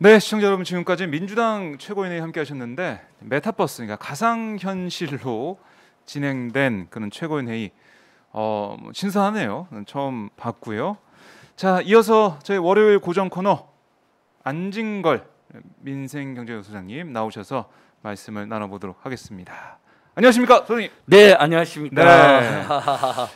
네, 시청자 여러분 지금까지 민주당 최고인회 함께 하셨는데 메타버스 그러니까 가상 현실로 진행된 그런 최고인회의 어, 뭐 신선하네요. 처음 봤고요. 자, 이어서 저희 월요일 고정 코너 안진걸 민생경제연소장님 나오셔서 말씀을 나눠보도록 하겠습니다. 안녕하십니까, 소장님. 네, 안녕하십니까. 네.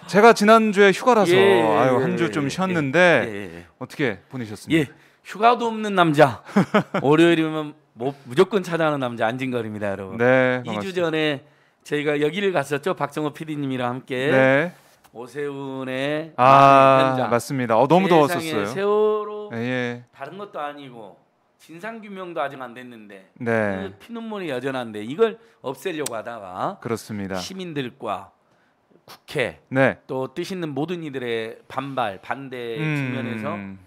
제가 지난주에 휴가라서 예, 예 아유 한주좀 예, 예, 쉬었는데 예, 예. 어떻게 보내셨습니까? 휴가도 없는 남자. 월요일이면 뭐 무조건 찾아오는 남자 안진걸입니다, 여러분. 네. 2주 전에 저희가 여기를 갔었죠. 박정호 PD님이랑 함께. 네. 오세훈의 아, 현장. 맞습니다. 어, 너무 더웠었어요. 세월호 예, 예. 다른 것도 아니고 진상 규명도 아직 안 됐는데 네. 그 피눈물이 여전한데 이걸 없애려고 하다가 그렇습니다. 시민들과 국회 네. 또 뜻있는 모든 이들의 반발 반대 음... 측면에서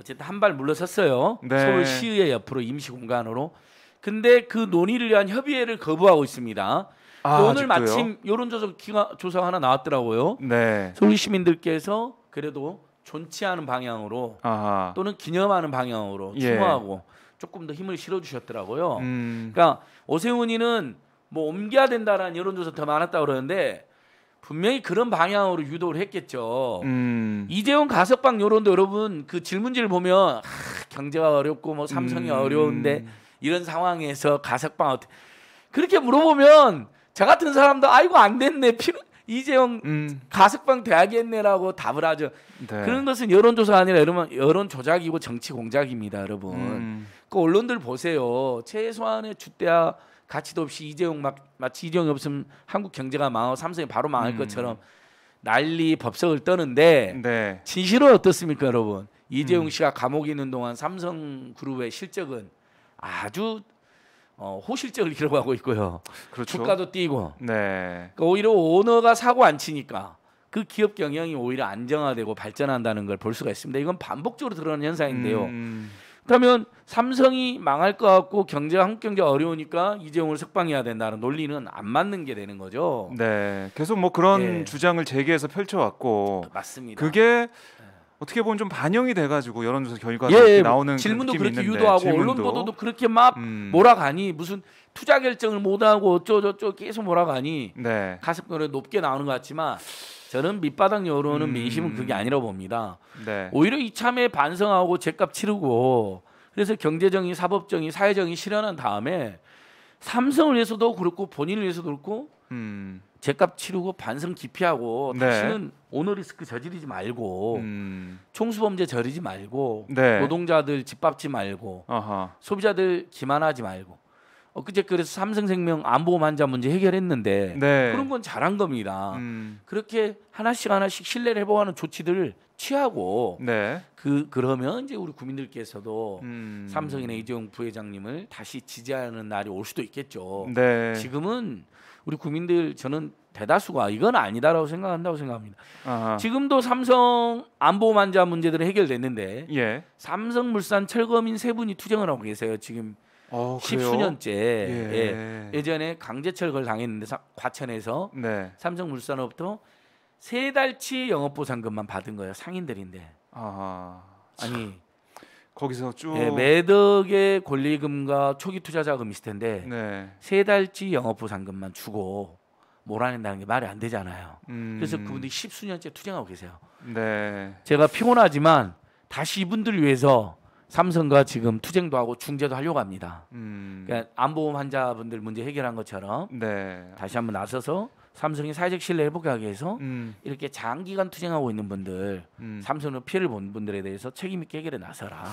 어쨌든 한 발 물러섰어요. 네. 서울시의 회 옆으로 임시 공간으로. 근데 그 논의를 위한 협의회를 거부하고 있습니다. 아, 오늘 아직도요? 마침 여론조사 기가, 조사 하나 나왔더라고요. 네. 서울 시민들께서 그래도 존치하는 방향으로 아하. 또는 기념하는 방향으로 예. 추모하고 예. 조금 더 힘을 실어주셨더라고요. 음. 그러니까 오세훈이는 뭐 옮겨야 된다라는 여론조사 더 많았다 그러는데 분명히 그런 방향으로 유도를 했겠죠. 음. 이재용 가석방 여론도 여러분 그 질문지를 보면 아, 경제가 어렵고 뭐 삼성이 음. 어려운데 이런 상황에서 가석방 어떻게 그렇게 물어보면 저 같은 사람도 아이고 안 됐네 필요 이재용 음. 가석방 돼야겠네라고 답을 하죠. 네. 그런 것은 여론조사 아니라 여러분 여론 조작이고 정치 공작입니다, 여러분. 음. 그 언론들 보세요. 최소한의 주대야 가치도 없이 이재용 막 마치 이재용이 없으면 한국 경제가 망하고 삼성이 바로 망할 음. 것처럼 난리 법석을 떠는데 네. 진실은 어떻습니까, 여러분? 이재용 음. 씨가 감옥에 있는 동안 삼성그룹의 실적은 아주 어, 호실적을 기록하고 있고요. 그렇죠. 주가도 뛰고. 네. 그러니까 오히려 오너가 사고 안 치니까 그 기업 경영이 오히려 안정화되고 발전한다는 걸 볼 수가 있습니다. 이건 반복적으로 드러나는 현상인데요. 음. 그러면 삼성이 망할 것 같고 경제 한국 경제 어려우니까 이재용을 석방해야 된다는 논리는 안 맞는 게 되는 거죠. 네, 계속 뭐 그런 예. 주장을 재개해서 펼쳐왔고 아, 맞습니다. 그게 예. 어떻게 보면 좀 반영이 돼가지고 여론조사 결과 예, 예. 나오는 질문도 그렇게 있는데, 유도하고 질문도. 언론 보도도 그렇게 막 음. 몰아가니 무슨 투자 결정을 못하고 어쩌저쩌 계속 몰아가니 네. 가습권이 높게 나오는 것 같지만 저는 밑바닥 여론은 음. 민심은 그게 아니라고 봅니다. 네. 오히려 이참에 반성하고 죄값 치르고 그래서 경제적인사법적인사회적인 실현한 다음에 삼성을 위해서도 그렇고 본인을 위해서도 그렇고 음. 제값 치르고 반성 깊이 하고 네. 다시는 오너리스크 저지르지 말고 음. 총수범죄 저지르지 말고 네. 노동자들 집밥지 말고 어허. 소비자들 기만하지 말고 그제 그래서 삼성생명 안보험 환자 문제 해결했는데 네. 그런 건 잘한 겁니다. 음. 그렇게 하나씩 하나씩 신뢰를 회복하는 조치들을 취하고 네. 그 그러면 이제 우리 국민들께서도 음. 삼성인의 이재용 부회장님을 다시 지지하는 날이 올 수도 있겠죠. 네. 지금은 우리 국민들 저는 대다수가 이건 아니다라고 생각한다고 생각합니다. 아하. 지금도 삼성 안보 환자 문제들은 해결됐는데 예. 삼성물산 철거민 세 분이 투쟁을 하고 계세요. 지금 어, 십수년째 예. 예. 전에 강제철 걸 당했는데 과천에서 네. 삼성물산으로부터세 달치 영업보상금만 받은 거예요 상인들인데 아 아니 거기서 쭉 예, 매덕의 권리금과 초기 투자자금 이 있을 텐데 네. 세 달치 영업보상금만 주고 몰아낸다는 게 말이 안 되잖아요. 음. 그래서 그분들이 십수년째 투쟁하고 계세요. 네. 제가 피곤하지만 다시 이분들 위해서 삼성과 지금 투쟁도 하고 중재도 하려고 합니다. 음. 그러니까 안보험 환자분들 문제 해결한 것처럼 네. 다시 한번 나서서 삼성이 사회적 신뢰 회복하기 위해서 음. 이렇게 장기간 투쟁하고 있는 분들, 음. 삼성으로 피해를 본 분들에 대해서 책임 있게 해결해 나서라.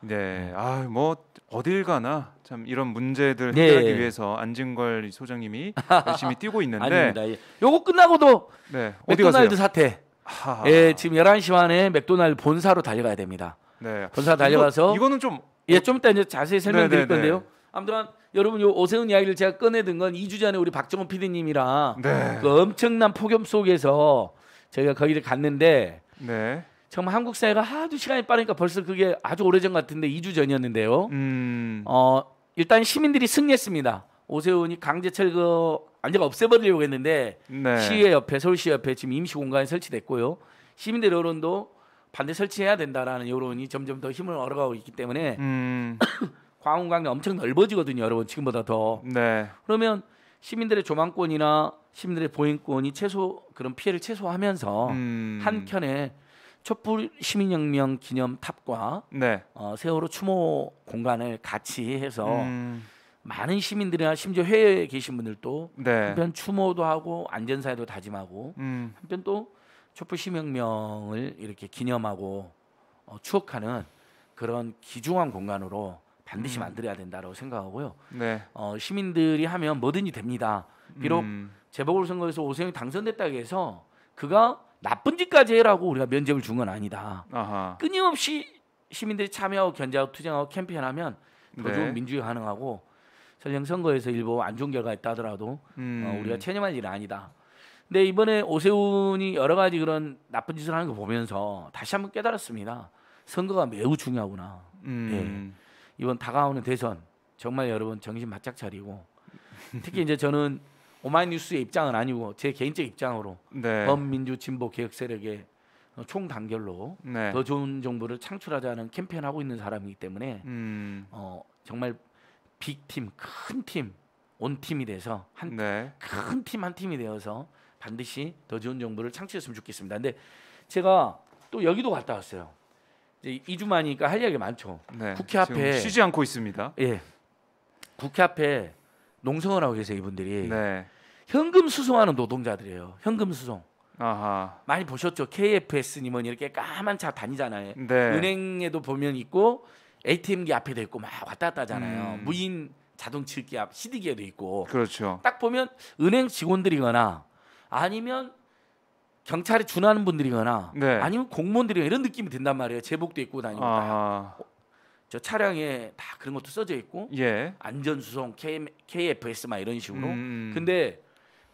네, 아뭐 어딜 가나 참 이런 문제들 네. 해결하기 네. 위해서 안진걸 소장님이 열심히 뛰고 있는데, 아닙니다. 예. 요거 끝나고도 네. 맥도날드 사태, 하하. 예 지금 11시 반에 맥도날드 본사로 달려가야 됩니다. 네. 본사 달려가서 이거, 는좀 예, 어, 좀 이따 이제 자세히 설명드릴 네네네. 네, 네. 건데요. 아무튼 여러분 요 오세훈 이야기를 제가 꺼내든 건 2주 전에 우리 박정훈 PD님이랑 네. 그 엄청난 폭염 속에서 저희가 거기를 갔는데 네. 정말 한국 사회가 하도 시간이 빠르니까 벌써 그게 아주 오래전 같은데 2주 전이었는데요. 음. 어, 일단 시민들이 승리했습니다. 오세훈이 강제철 거안전가 없애버리려고 했는데 네. 시의 옆에 서울시 옆에 지금 임시 공간이 설치됐고요. 시민들 의 여론도 반대 설치해야 된다라는 여론이 점점 더 힘을 얻어가고 있기 때문에 음. 광운강이 엄청 넓어지거든요, 여러분 지금보다 더. 네. 그러면 시민들의 조망권이나 시민들의 보행권이 최소 그런 피해를 최소화하면서 음. 한켠에 촛불 시민혁명 기념 탑과 네. 어, 세월호 추모 공간을 같이 해서 음. 많은 시민들이나 심지어 회에 계신 분들도 네. 한편 추모도 하고 안전사에도 다짐하고 음. 한편 또 촛불 시혁명을 이렇게 기념하고 어, 추억하는 그런 기중한 공간으로 반드시 음. 만들어야 된다고 생각하고요. 네. 어, 시민들이 하면 뭐든지 됩니다. 비록 음. 재보궐선거에서 오세훈이 당선됐다고 해서 그가 나쁜 짓까지 해라고 우리가 면접을 준 건 아니다. 아하. 끊임없이 시민들이 참여하고 견제하고 투쟁하고 캠페인하면 더 네. 좋은 네. 민주화 가능하고 설령 선거에서 일부 안 좋은 결과가 있다 하더라도 어, 음. 어, 우리가 체념할 일은 아니다. 근데 이번에 오세훈이 여러 가지 그런 나쁜 짓을 하는 거 보면서 다시 한번 깨달았습니다. 선거가 매우 중요하구나. 음. 예. 이번 다가오는 대선 정말 여러분 정신 바짝 차리고 특히 이제 저는 오마이뉴스의 입장은 아니고 제 개인적 입장으로 네. 범민주 진보 개혁 세력의 총 단결로 네. 더 좋은 정부를 창출하자는 캠페인 하고 있는 사람이기 때문에 음. 어, 정말 빅팀 큰 팀 온 팀이 돼서 한 큰 팀한 네. 팀이 되어서 반드시 더 좋은 정보를 창출했으면 좋겠습니다. 근데 제가 또 여기도 갔다 왔어요. 이제 2주 만이니까 할 이야기 많죠. 네, 국회 앞에 쉬지 않고 있습니다. 예. 국회 앞에 농성을 하고 계세요, 이분들이. 네. 현금 수송하는 노동자들이에요. 현금 수송. 아하. 많이 보셨죠? KFS 님은 뭐 이렇게 까만 차 다니잖아요. 네. 은행에도 보면 있고 ATM기 앞에도 있고 막 왔다 갔다 하잖아요. 음. 무인 자동칠기 앞 CD기에도 있고. 그렇죠. 딱 보면 은행 직원들이거나 아니면 경찰에 준하는 분들이거나 네. 아니면 공무원들이 이런 느낌이 든단 말이에요. 제복도 입고 다니고 아... 저 차량에 다 그런 것도 써져 있고 예. 안전수송 KFS 막 이런 식으로. 음, 음, 음... 근데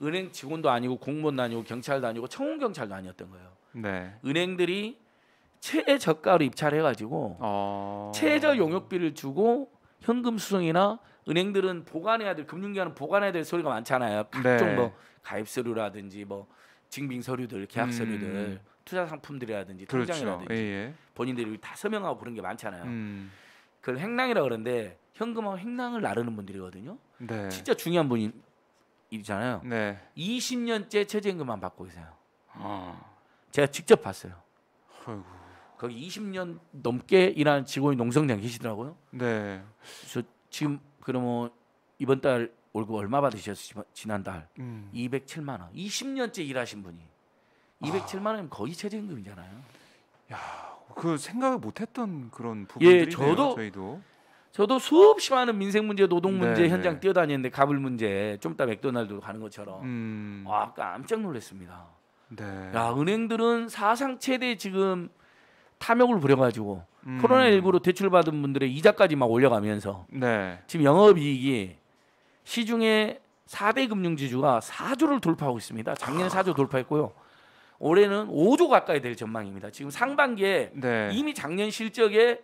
은행 직원도 아니고 공무원도 아니고 경찰도 아니고 청운 경찰도 아니었던 거예요. 네. 은행들이 최저가로 입찰해 가지고 어... 최저 용역비를 주고 현금 수송이나 은행들은 보관해야 될 금융기관은 보관해야 될 소리가 많잖아요. 각종 네. 뭐 가입 서류라든지 뭐 증빙 서류들, 계약 서류들, 음. 투자 상품들이라든지 그 통장이라든지 예예. 예. 본인들이 다 서명하고 그런 게 많잖아요. 음. 그걸 행랑이라 그러는데 현금하고 행랑을 나르는 분들이거든요. 네. 진짜 중요한 분이잖아요. 네. 20년째 최저임금만 받고 계세요. 어. 제가 직접 봤어요. 어이구. 거기 20년 넘게 일하는 직원이 농성장 계시더라고요. 네. 그래서 지금 그러면 이번 달 월급 얼마 받으셨지만 지난달 음. 207만 원. 20년째 일하신 분이 207만 원이면 거의 최저임금이잖아요. 야, 그 생각을 못했던 그런 예, 부분들이네요. 예, 저도 저희도 저도 수없이 많은 민생 문제, 노동 문제 네네. 네. 현장 뛰어다니는데 가불 문제 좀 이따 맥도날드 가는 것처럼 음. 와 깜짝 놀랐습니다. 네. 야 은행들은 사상 최대 지금 탐욕을 부려가지고 음. 코로나 19로 대출 받은 분들의 이자까지 막 올려가면서 네. 지금 영업 이익이 시중에 4대 금융지주가 4조를 돌파하고 있습니다. 작년에 4조 돌파했고요. 올해는 5조 가까이 될 전망입니다. 지금 상반기에 네. 이미 작년 실적에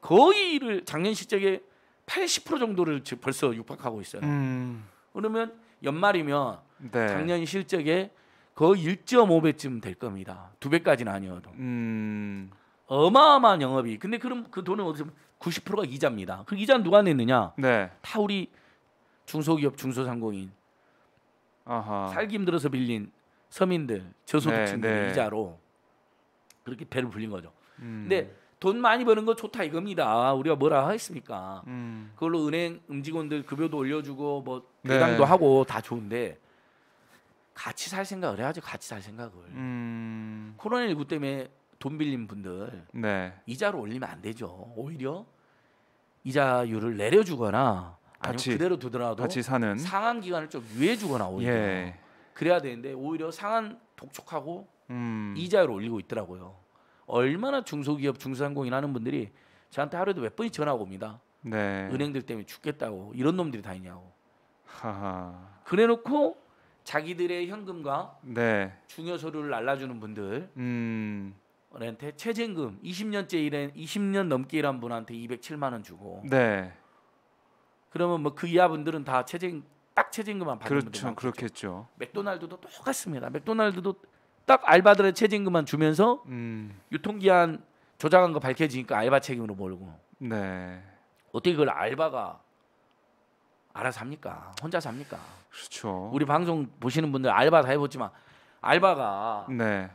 거의를 작년 실적에80% 정도를 벌써 육박하고 있어요. 음. 그러면 연말이면 네. 작년 실적에 거의 1.5배쯤 될 겁니다. 두 배까지는 아니어도 음. 어마어마한 영업이. 근데 그럼 그 돈은 어디서 90%가 이자입니다. 그 이자 는 누가 냈느냐? 네. 다 우리 중소기업, 중소상공인, 아하. 살기 힘들어서 빌린 서민들, 저소득층들 네, 네. 이자로 그렇게 배를 불린 거죠. 음. 근데 돈 많이 버는 거 좋다 이겁니다. 아, 우리가 뭐라 하겠습니까? 음. 그걸로 은행 음직원들 급여도 올려주고 뭐 네. 배당도 네. 하고 다 좋은데 같이 살 생각을 해야지 같이 살 생각을. 음. 코로나 19 때문에 돈 빌린 분들 네. 이자를 올리면 안 되죠. 오히려 이자율을 내려주거나 같이 그대로 두더라도 같이 사는 상한 기간을 좀 유예주거나 해 오히려 예. 그래야 되는데 오히려 상한 독촉하고 음. 이자율 올리고 있더라고요. 얼마나 중소기업 중소상공인 하는 분들이 저한테 하루에도 몇 번이 전화가 옵니다. 네. 은행들 때문에 죽겠다고 이런 놈들이 다 있냐고. 하하. 그래놓고 자기들의 현금과 네. 중요서류를 날라주는 분들 음. 한테 최저임금 20년째 일한 20년 넘게 일한 분한테 207만 원 주고 네. 그러면 뭐 그 이하 분들은 다 최저임 딱 최저임금만 받는 그렇죠, 분 그렇겠죠. 맥도날드도 똑같습니다. 맥도날드도 딱 알바들의 최저금만 주면서 음. 유통기한 조작한 거 밝혀지니까 알바 책임으로 몰고. 네. 어떻게 그걸 알바가 알아서 합니까? 혼자삽니까 그렇죠. 우리 방송 보시는 분들 알바 다 해봤지만 알바가 네.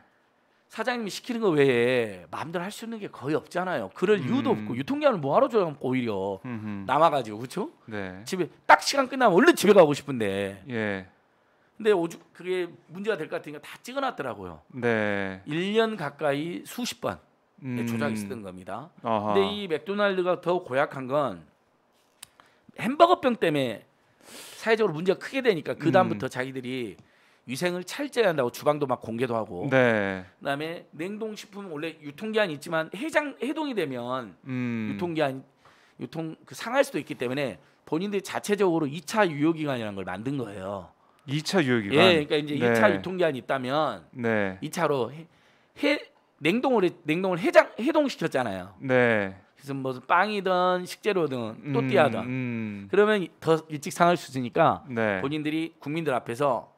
사장님이 시키는 거 외에 마음대로 할 수 있는 게 거의 없잖아요. 그럴 음. 이유도 없고 유통기한을 뭐하러 줘요? 오히려 음흠. 남아가지고 그렇죠? 네. 집에 딱 시간 끝나면 얼른 집에 가고 싶은데. 예. 근데 오죽 그게 문제가 될 것 같으니까 다 찍어놨더라고요. 네. 1년 가까이 수십 번 네, 음. 조작이 쓰던 겁니다. 아하. 근데 이 맥도날드가 더 고약한 건 햄버거병 때문에 사회적으로 문제가 크게 되니까 그 음. 다음부터 음. 자기들이 위생을 철저히 한다고 주방도 막 공개도 하고 네. 그다음에 냉동 식품 원래 유통기한 이 있지만 해장 해동이 되면 음. 유통기한 유통 그 상할 수도 있기 때문에 본인들이 자체적으로 2차 유효 기간이라는 걸 만든 거예요. 2차 유효 기간. 예, 그러니까 이제 네. 2차 유통기한이 있다면 네. 2차로 해, 해 냉동을 냉동을 해장 해동시켰잖아요. 네. 그래서 무슨 빵이든 식재료든 또띠아든 음, 음. 그러면 더 일찍 상할 수 있으니까 네. 본인들이 국민들 앞에서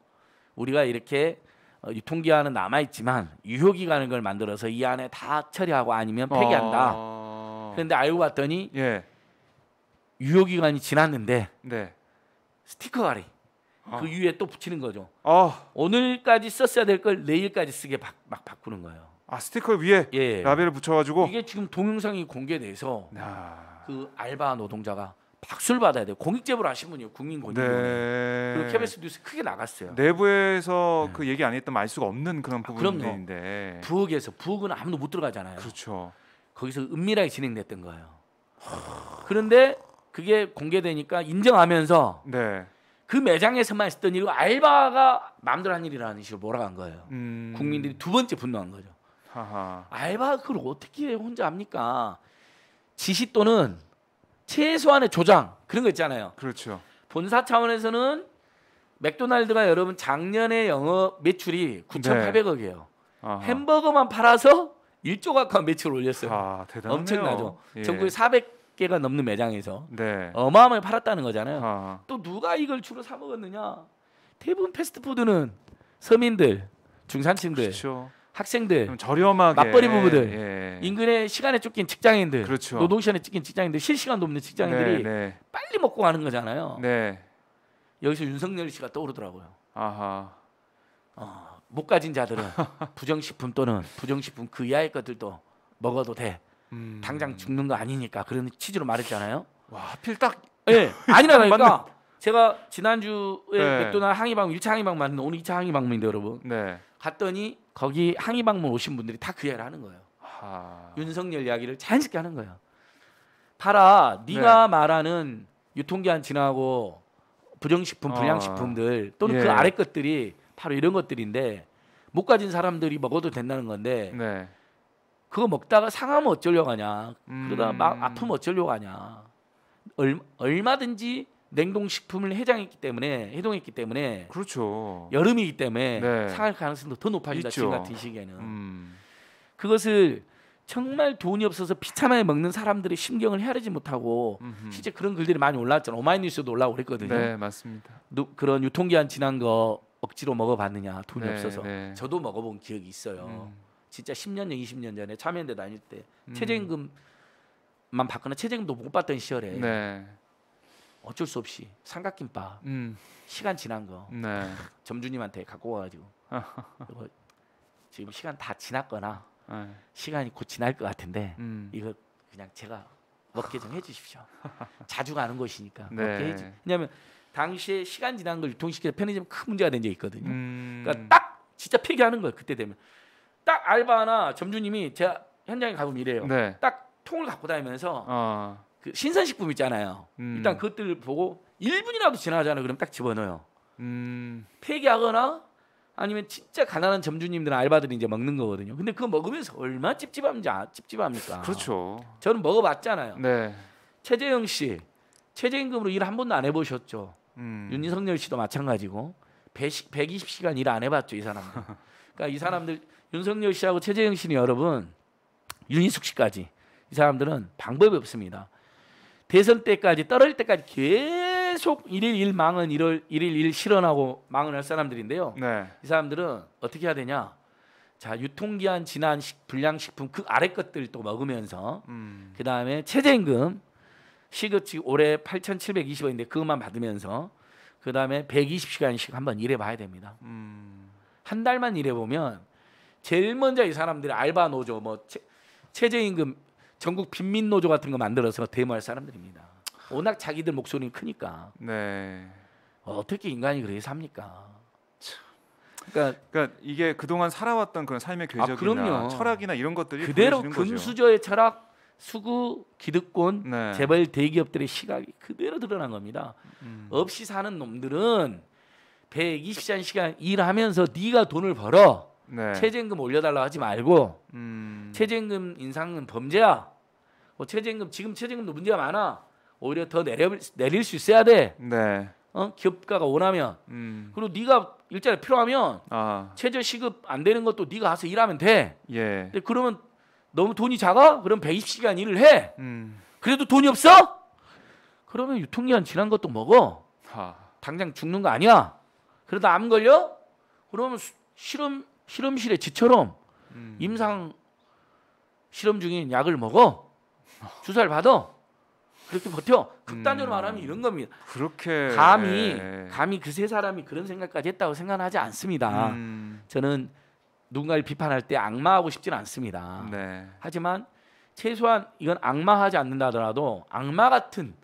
우리가 이렇게 어, 유통기한은 남아있지만 유효기간을 걸 만들어서 이 안에 다 처리하고 아니면 폐기한다. 어... 그런데 알고 봤더니 예. 유효기간이 지났는데 네. 스티커가리 어. 아. 그 위에 또 붙이는 거죠. 어. 오늘까지 썼어야 될 걸 내일까지 쓰게 바, 막 바꾸는 거예요. 아 스티커 위에 예. 라벨을 붙여가지고 이게 지금 동영상이 공개돼서 아... 그 알바 노동자가 박수를 받아야 돼요. 공익 제보를 하신 분이요. 국민권익위원회. 네. 그리고 KBS 뉴스 크게 나갔어요. 내부에서 네. 그 얘기 안 했던 말 수가 없는 그런 아, 부분인데. 아, 부엌에서 부엌은 아무도 못 들어가잖아요. 그렇죠. 거기서 은밀하게 진행됐던 거예요. 그런데 그게 공개되니까 인정하면서 네. 그 매장에서만 했던 일이고 알바가 마음대로 한 일이라는 식으로 몰아간 거예요. 음... 국민들이 두 번째 분노한 거죠. 하하. 알바 그걸 어떻게 혼자 합니까? 지시 또는 최소한의 조장 그런 거 있잖아요. 그렇죠. 본사 차원에서는 맥도날드가 여러분 작년에 영업 매출이 9,800억이에요. 네. 햄버거만 팔아서 1조 가까운 매출을 올렸어요. 아, 대단하네요. 엄청나죠. 예. 전국에 400개가 넘는 매장에서 네. 어마어마하게 팔았다는 거잖아요. 아하. 또 누가 이걸 주로 사 먹었느냐? 대부분 패스트푸드는 서민들, 중산층들, 그렇죠. 학생들, 저렴하게 맞벌이 부부들 예. 네. 인근에 시간에 쫓긴 직장인들, 그렇죠. 노동 시간에 쫓긴 직장인들, 실시간도 없는 직장인들이 네, 네. 빨리 먹고 가는 거잖아요. 여기서 윤석열 씨가 떠오르더라고요. 아하. 어, 못 가진 자들은 부정식품 또는 부정식품 그 이하의 것들도 먹어도 돼. 음. 당장 죽는 거 아니니까 그런 취지로 말했잖아요. 와 하필 딱 예, 네, 아니라니까 그러니까 맞 제가 지난주에 네. 맥도날 항의 방문 1차 항의 방문 오늘 2차 항의 방문인데 여러분 네. 갔더니 거기 항의 방문 오신 분들이 다 그 이야기를 하는 거예요. 아. 윤석열 이야기를 자연스럽게 하는 거예요. 봐라, 네가 네. 말하는 유통기한 지나고 불량식품, 어. 불량식품들 아. 또는 예. 그 아래 것들이 바로 이런 것들인데 못 가진 사람들이 먹어도 된다는 건데 네. 그거 먹다가 상하면 어쩌려고 하냐 음. 그러다막 아프면 어쩌려고 하냐 얼, 얼마든지 냉동식품을 해장했기 때문에 해동했기 때문에 그렇죠 여름이기 때문에 네. 상할 가능성도 더 높아진다 있죠. 지금 같은 시기에는 음. 그것을 정말 돈이 없어서 비참하게 먹는 사람들의 심경을 헤아리지 못하고 음흠. 실제 그런 글들이 많이 올라왔잖아요. 오마이뉴스도 올라오고 그랬거든요. 네, 맞습니다. 누, 그런 유통기한 지난 거 억지로 먹어봤느냐 돈이 네, 없어서 네. 저도 먹어본 기억이 있어요. 음. 진짜 10년, 20년 전에 참여연대 다닐 때 음. 최저임금만 받거나 최저임금도 못 받던 시절에 네. 어쩔 수 없이 삼각김밥 음. 시간 지난 거 네. 점주님한테 갖고 와가지고 지금 시간 다 지났거나 네. 시간이 곧 지날 것 같은데 음. 이거 그냥 제가 먹게 좀 해주십시오. 자주 가는 곳이니까 네. 먹게 해주. 왜냐하면 당시에 시간 지난 걸 유통시켜서 편의점 큰 문제가 된 적이 있거든요. 음. 그러니까 딱 진짜 폐기하는 거예요. 그때 되면 딱 알바나 점주님이 제가 현장에 가보면 이래요. 네. 딱 통을 갖고 다니면서 어. 그 신선식품 있잖아요. 음. 일단 그것들 보고 1분이라도 지나잖아요. 그럼 딱 집어넣어요. 음. 폐기하거나 아니면 진짜 가난한 점주님들은 알바들이 이제 먹는 거거든요. 근데 그거 먹으면서 얼마 찝찝한지 아, 찝찝합니까? 그렇죠. 저는 먹어봤잖아요. 네. 최재영 씨, 최저임금으로 일 한 번도 안 해보셨죠. 음. 윤석열 씨도 마찬가지고 100, 120시간 일 안 해봤죠 이 사람들. 그러니까 이 사람들 윤석열 씨하고 최재영 씨는 여러분 윤희숙 씨까지 이 사람들은 방법이 없습니다. 대선 때까지 떨어질 때까지 계속 계속 일일 일 망은 일일 일일 실현하고 망을 할 사람들인데요. 네. 이 사람들은 어떻게 해야 되냐? 자 유통기한 지난 식, 불량식품 그 아래 것들 또 먹으면서 음. 그 다음에 체재임금 시급치 올해 8,720원인데 그것만 받으면서 그 다음에 120시간씩 한번 일해봐야 됩니다. 음. 한 달만 일해보면 제일 먼저 이 사람들이 알바 노조 뭐 체, 체재임금 전국 빈민 노조 같은 거 만들어서 데모할 사람들입니다. 워낙 자기들 목소리는 크니까. 네. 어, 어떻게 인간이 그렇게 삽니까? 그러니까, 그러니까 이게 그동안 살아왔던 그런 삶의 아, 궤적이나 아, 철학이나 이런 것들이 그대로 금수저의 철학, 수구, 기득권, 네. 재벌 대기업들의 시각이 그대로 드러난 겁니다. 음. 없이 사는 놈들은 120시간 시간 일하면서 네가 돈을 벌어 네. 최저임금 올려달라 하지 말고 음. 최저임금 인상은 범죄야. 뭐 최저임금 지금 최저임금도 문제가 많아. 오히려 더 내려 내릴 수 있어야 돼. 네. 어? 기업가가 원하면. 음. 그리고 네가 일자리 필요하면 아. 최저 시급 안 되는 것도 네가 가서 일하면 돼. 예. 근데 그러면 너무 돈이 작아? 그럼 120시간 일을 해. 음. 그래도 돈이 없어? 그러면 유통기한 지난 것도 먹어. 하. 당장 죽는 거 아니야. 그러다 암 걸려? 그러면 수, 실험 실험실에 지처럼 음. 임상 실험 중인 약을 먹어. 주사를 받아. 그렇게 버텨. 극단적으로 음. 말하면 이런 겁니다. 그렇게 감히 예. 감히 그 세 사람이 그런 생각까지 했다고 생각하지 않습니다. 음. 저는 누군가를 비판할 때 악마하고 싶지는 않습니다. 네. 하지만 최소한 이건 악마하지 않는다 하더라도 악마 같은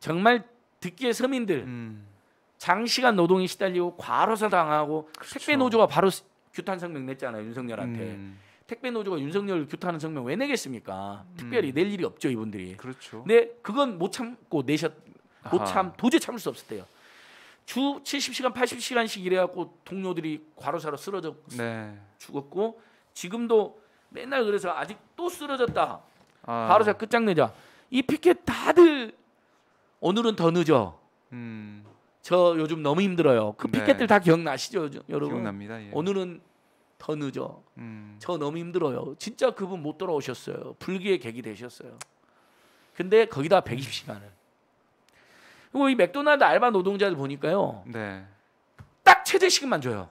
정말 듣기의 서민들 음. 장시간 노동에 시달리고 과로사 당하고 그렇죠. 택배 노조가 바로 규탄 성명 냈잖아요 윤석열한테 음. 택배 노조가 윤석열 규탄하는 성명 왜 내겠습니까? 음. 특별히 낼 일이 없죠 이분들이. 그렇죠. 근데 그건 못 참고 내셨 못참 도저히 참을 수 없었대요. 주 70시간 80시간씩 일해갖고 동료들이 과로사로 쓰러져 네. 죽었고 지금도 맨날 그래서 아직 또 쓰러졌다. 아. 과로사 끝장내자. 이 피켓 다들 오늘은 더 늦어. 음. 저 요즘 너무 힘들어요. 그 네. 피켓들 다 기억나시죠, 여러분? 기억납니다. 예. 오늘은 더 늦어. 음. 저 너무 힘들어요. 진짜 그분 못 돌아오셨어요. 불기의 계기 되셨어요. 근데 거기다 120시간을. 그리고 이 맥도날드 알바 노동자들 보니까요. 네. 딱 최저시급만 줘요.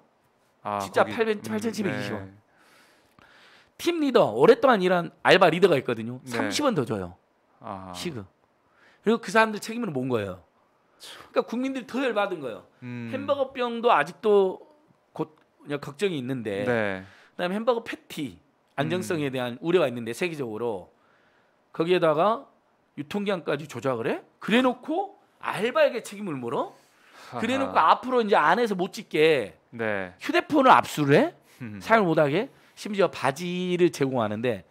아, 진짜 8, 7 2 0원 음, 네. 팀 리더, 오랫동안 일한 알바 리더가 있거든요. 네. 30원 더 줘요. 아하. 시급. 그리고 그 사람들 책임을 못은 거예요. 그러니까 국민들이 더 열받은 거예요. 음. 햄버거 병도 아직도 곧 그냥 걱정이 있는데 네. 그다음에 햄버거 패티 안정성에 음. 대한 우려가 있는데 세계적으로 거기에다가 유통기한까지 조작을 해? 그래놓고 알바에게 책임을 물어? 그래놓고 하하. 앞으로 이제 안에서 못 찍게 네. 휴대폰을 압수를 해? 사용을 못하게 심지어 바지를 제공하는데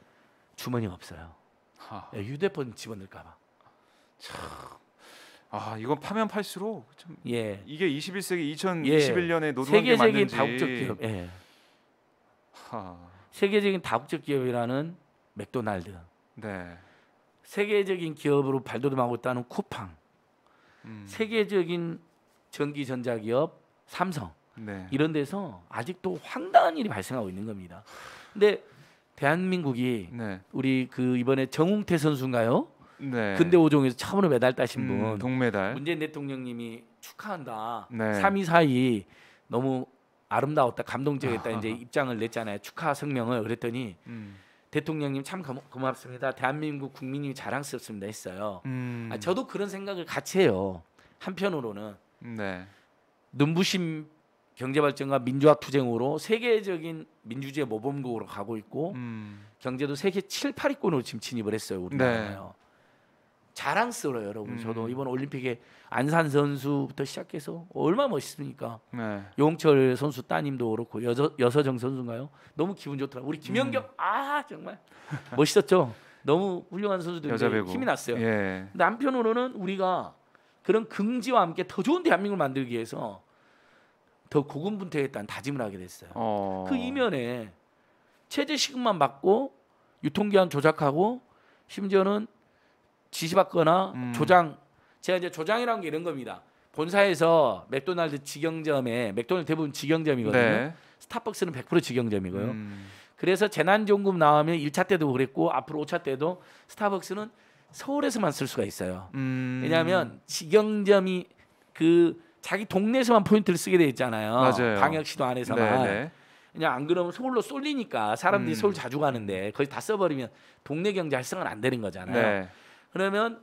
주머니가 없어요. 하 휴대폰 집어넣을까봐. 참아 이건 파면 팔수록 좀 예. 이게 21세기 2021년에 예. 노동한 세계적인 다국적 기업 예. 하... 세계적인 다국적 기업이라는 맥도날드 네. 세계적인 기업으로 발돋움하고 있다는 쿠팡 음. 세계적인 전기 전자 기업 삼성 네. 이런 데서 아직도 황당한 일이 발생하고 있는 겁니다. 근데 대한민국이 네. 우리 그 이번에 정웅태 선수인가요? 네. 근대 오종에서 처음으로 메달 따신 음, 분. 음, 동메달. 문재인 대통령님이 축하한다. 네. 3.24이 너무 아름다웠다, 감동적이었다 아하. 이제 입장을 냈잖아요. 축하 성명을 그랬더니 음. 대통령님 참 고맙, 습니다 대한민국 국민이 자랑스럽습니다 했어요. 음. 아, 저도 그런 생각을 같이 해요. 한편으로는 네. 눈부심 경제발전과 민주화 투쟁으로 세계적인 민주주의 모범국으로 가고 있고 음. 경제도 세계 7, 8위권으로 지금 진입을 했어요 우리나라요. 네. 자랑스러워요, 여러분. 저도 음. 이번 올림픽에 안산 선수부터 시작해서 얼마 멋있습니까? 네. 용철 선수 따님도 그렇고 여서, 여서정 선수인가요? 너무 기분 좋더라. 우리 김연경 음. 아 정말 멋있었죠. 너무 훌륭한 선수들인데 힘이 났어요. 예. 남편으로는 우리가 그런 긍지와 함께 더 좋은 대한민국을 만들기 위해서 더 고군분투했다는 다짐을 하게 됐어요. 어... 그 이면에 체제 시급만 받고 유통기한 조작하고 심지어는 지시받거나 음. 조장 제가 이제 조장이라는 게 이런 겁니다. 본사에서 맥도날드 직영점에 맥도날드 대부분 직영점이거든요. 네. 스타벅스는 100% 직영점이고요. 음. 그래서 재난지원금 나오면 1차 때도 그랬고 앞으로 5차 때도 스타벅스는 서울에서만 쓸 수가 있어요. 음. 왜냐하면 직영점이 그 자기 동네에서만 포인트를 쓰게 돼 있잖아요. 맞아요. 광역시도 안에서만. 네네. 네. 그냥 안 그러면 서울로 쏠리니까 사람들이 음. 서울 자주 가는데 거기다 써버리면 동네 경제 활성화는안 되는 거잖아요. 네. 그러면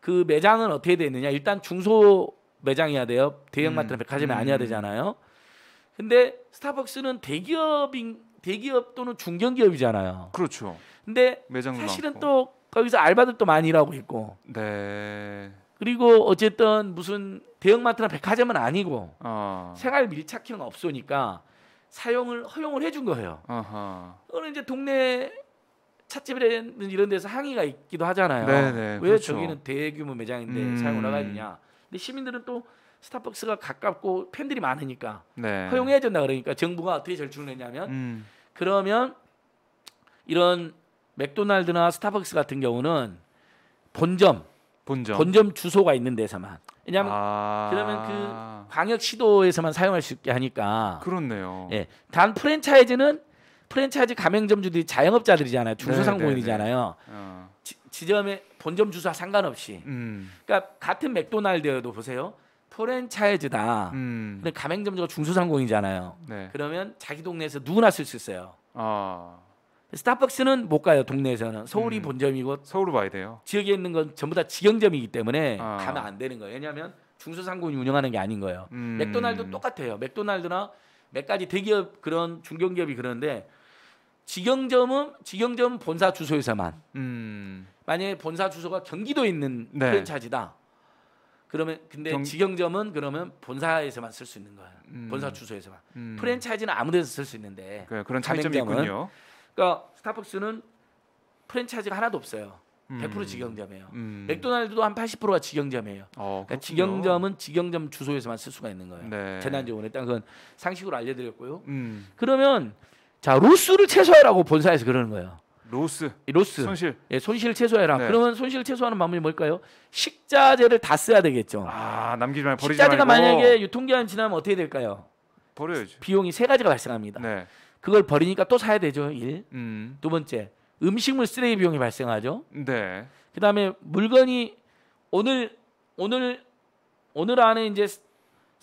그 매장은 어떻게 되느냐? 일단 중소 매장이야 돼요. 대형마트나 음. 백화점이 음. 아니야 되잖아요. 근데 스타벅스는 대기업인 대기업 또는 중견기업이잖아요. 그렇죠. 근데 사실은 많고. 또 거기서 알바들 도 많이 일하고 있고. 네. 그리고 어쨌든 무슨 대형마트나 백화점은 아니고 어. 생활 밀착형 업소니까 사용을 허용을 해준 거예요. 어허. 그는 이제 동네 찻집에는 이 이런 데서 항의가 있기도 하잖아요. 네네, 네, 왜 그렇죠. 저기는 대규모 매장인데 음. 사용 을하느냐 근데 시민들은 또 스타벅스가 가깝고 팬들이 많으니까 네. 허용해야 된다 그러니까 정부가 어떻게 절충을 했냐면 음. 그러면 이런 맥도날드나 스타벅스 같은 경우는 본점 본점, 본점 주소가 있는 데서만 왜냐하면 아... 그러면 그 광역 시도에서만 사용할 수 있게 하니까 그렇네요. 예, 단 프랜차이즈는 프랜차이즈 가맹점주들이 자영업자들이잖아요. 중소상공인이잖아요. 네, 네, 네. 어. 지, 점에 본점 주소와 상관없이. 음. 그러니까 같은 맥도날드여도 보세요. 프랜차이즈다. 음. 근데 가맹점주가 중소상공인이잖아요. 네. 그러면 자기 동네에서 누구나 쓸 수 있어요. 아. 스타벅스는 못 가요 동네에서는 서울이 음. 본점이고 서울로 봐야 돼요. 지역에 있는 건 전부 다 직영점이기 때문에 아. 가면 안 되는 거예요. 왜냐하면 중소상공인이 운영하는 게 아닌 거예요. 음. 맥도날드 똑같아요. 맥도날드나 몇 가지 대기업 그런 중견기업이 그러는데 직영점은 직영점 본사 주소에서만. 음. 만약에 본사 주소가 경기도에 있는 네. 프랜차이즈다. 그러면 근데 경... 직영점은 그러면 본사에서만 쓸 수 있는 거예요. 음. 본사 주소에서만. 음. 프랜차이즈는 아무데서 쓸수 있는데. 그래, 그런 차이점이 군요 그러니까 스타벅스는 프랜차이즈가 하나도 없어요. 100% 음. 직영점이에요. 음. 맥도날드도 한 80%가 직영점이에요. 어, 그러니까 직영점은 직영점 주소에서만 쓸 수가 있는 거예요. 네. 재난지원에 따그건 상식으로 알려드렸고요. 음. 그러면 자 로스를 최소화라고 본사에서 그러는 거예요. 로스. 로스. 손실. 예, 손실 최소해라. 네. 그러면 손실 최소하는 방법이 뭘까요? 식자재를 다 써야 되겠죠. 아, 남기지 말고 버리지 식자재가 말고. 만약에 유통기한 지나면 어떻게 될까요? 버려야죠. 비용이 세 가지가 발생합니다. 네. 그걸 버리니까 또 사야 되죠. 일. 음. 두 번째. 음식물 쓰레기 비용이 발생하죠. 네. 그다음에 물건이 오늘 오늘 오늘 안에 이제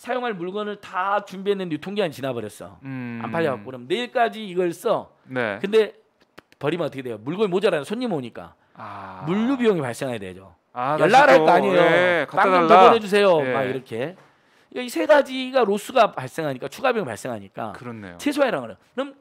사용할 물건을 다 준비했는데 유통기한 지나버렸어. 음. 안 팔려갖고 그럼 내일까지 이걸 써. 네. 근데 버리면 어떻게 돼요? 물건이 모자라요. 손님 오니까 아. 물류 비용이 발생해야 되죠. 아, 연락할 거 아니에요. 예, 빵좀 더 보내주세요. 예. 막 이렇게. 이 세 가지가 로스가 발생하니까 추가 비용 발생하니까 그렇네요. 최소화라는 거는 그럼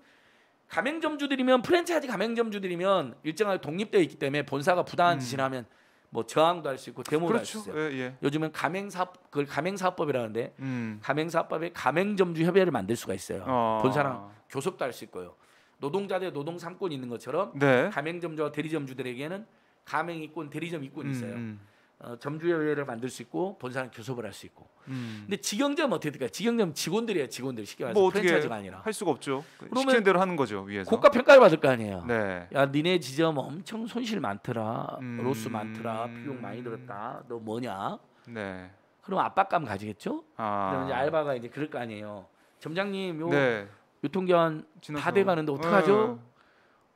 가맹점주들이면 프랜차이즈 가맹점주들이면 일정하게 독립되어 있기 때문에 본사가 부당한 음. 짓을 하면 뭐 저항도 할 수 있고 데모도 그렇죠. 할수 있어요. 예, 예. 요즘은 가맹사 그걸 가맹사법이라는데 음. 감행사법에 가맹점주 협의회를 만들 수가 있어요. 아. 본사랑 교섭도 할 수 있고요. 노동자 대 노동 상권 있는 것처럼 네. 감행점주와 대리점주들에게는 가맹 이권 대리점 이권이 음, 있어요. 음. 어, 점주회를 만들 수 있고 본사랑 교섭을 할 수 있고. 음. 근데 직영점 어떻게 될까요? 직영점 직원들이야 직원들 쉽게 말해서 뭐 프랜차이즈가 아니라 할 수가 없죠. 시키는 대로 하는 거죠 위에서. 고가 평가를 받을 거 아니에요. 네. 야 니네 지점 엄청 손실 많더라, 음. 로스 많더라, 비용 많이 들었다. 너 뭐냐? 네. 그럼 압박감 가지겠죠? 아. 그러면 이제 알바가 이제 그럴 거 아니에요. 점장님 요 네. 유통기한 지나서. 다 돼가는데 어떡하죠? 네.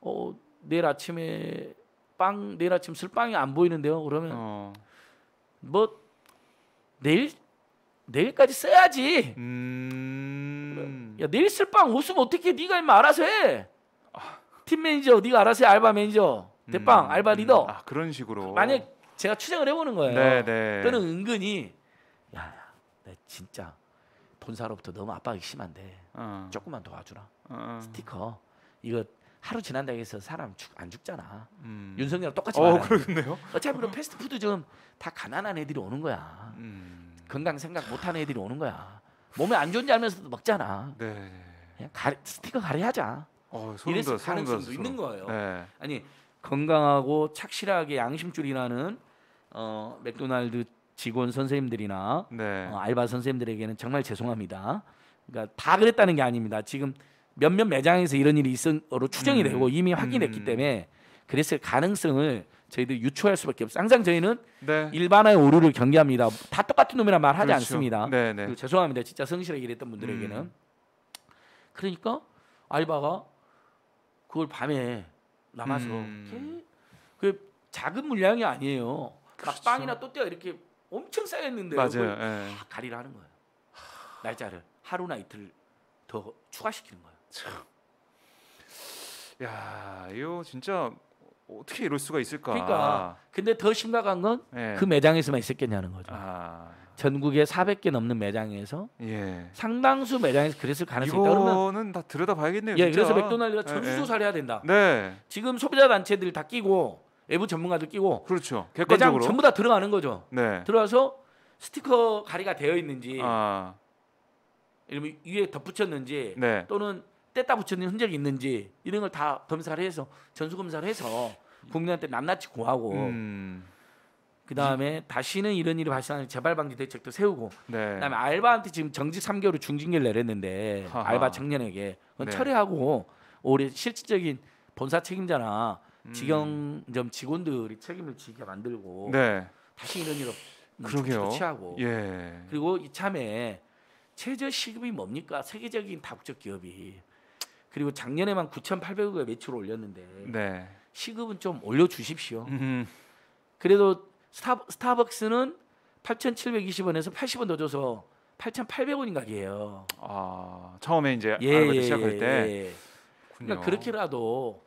어 내일 아침에 빵 내일 아침 쓸 빵이 안 보이는데요. 그러면 어. 뭐 내일 내일까지 써야지. 음... 야 내일 쓸 빵 없으면 어떻게 네가 임마 알아서 해. 팀 매니저 네가 알아서 해 알바 매니저 대빵 음... 알바 음. 리더. 아 그런 식으로. 만약 제가 추정을 해보는 거예요. 네네. 또는 네. 은근히 야, 나 진짜 본사로부터 너무 압박이 심한데 어. 조금만 도와주라. 어. 스티커 이거 하루 지난다 해서 사람 죽, 안 죽잖아. 음. 윤석열 똑같이 어, 그러겠네요. 어차피 그패스트푸드좀다 뭐 가난한 애들이 오는 거야. 음. 건강 생각 못하는 애들이 오는 거야. 몸에 안 좋은지 알면서도 먹잖아. 네. 그냥 가리, 스티커 가려하자. 어, 이래서 가능성도 있는 거예요. 네. 아니 건강하고 착실하게 양심줄 이라는 어, 맥도날드 직원 선생님들이나 네. 어, 알바 선생님들에게는 정말 죄송합니다. 그러니까 다 그랬다는 게 아닙니다. 지금 몇몇 매장에서 이런 일이 있은으로 추정이 음. 되고 이미 확인했기 음. 때문에 그랬을 가능성을 저희들 이 유추할 수밖에 없어요. 항상 저희는 네. 일반화의 오류를 경계합니다. 다 똑같은 놈이란 말 하지 그렇죠. 않습니다. 네, 네. 죄송합니다. 진짜 성실하게 일했던 분들에게는. 음. 그러니까 알바가 그걸 밤에 남아서 음. 그 작은 물량이 아니에요. 그렇죠. 빵이나 또띠가 이렇게 엄청 쌓였는데 맞아요. 예. 가리라는 거예요. 날짜를 하루나 이틀 더 추가시키는 거예요. 참, 야 이거 진짜 어떻게 이럴 수가 있을까? 그러니까. 근데 더 심각한 건그 예. 그 매장에서만 있었겠냐는 거죠. 아. 전국에 400개 넘는 매장에서 예. 상당수 매장에서 그랬을 가능성이 있다. 그러면 다 들여다봐야겠네요. 예, 진짜. 그래서 맥도날드가 전수조사를 예, 예. 해야 된다. 네. 지금 소비자 단체들 다 끼고 외부 전문가들 끼고 그렇죠. 객관적으로 매장 전부 다 들어가는 거죠. 네. 들어와서 스티커 가리가 되어 있는지, 아. 이러면 위에 덧붙였는지 네. 또는 뗐다 붙이는 흔적이 있는지 이런 걸 다 검사를 해서 전수 검사를 해서 국민한테 낱낱이 구하고 음. 그 다음에 다시는 이런 일이 발생하는 재발 방지 대책도 세우고 네. 그다음에 알바한테 지금 정직 3개월로 중징계를 내렸는데 하하. 알바 청년에게 그건 네. 철회하고 올해 실질적인 본사 책임자나 음. 직영점 직원들이 책임을 지게 만들고 네. 다시 이런 일 없는 조치하고 예. 그리고 이참에 최저 시급이 뭡니까 세계적인 다국적 기업이 그리고 작년에만 9,800억의 매출을 올렸는데 네. 시급은 좀 올려 주십시오. 음. 그래도 스타, 스타벅스는 8,720원에서 80원 더 줘서 8,800원인 가게예요. 아 처음에 이제 예, 알바를 시작할 예, 때. 예, 예. 그러니까 그렇게라도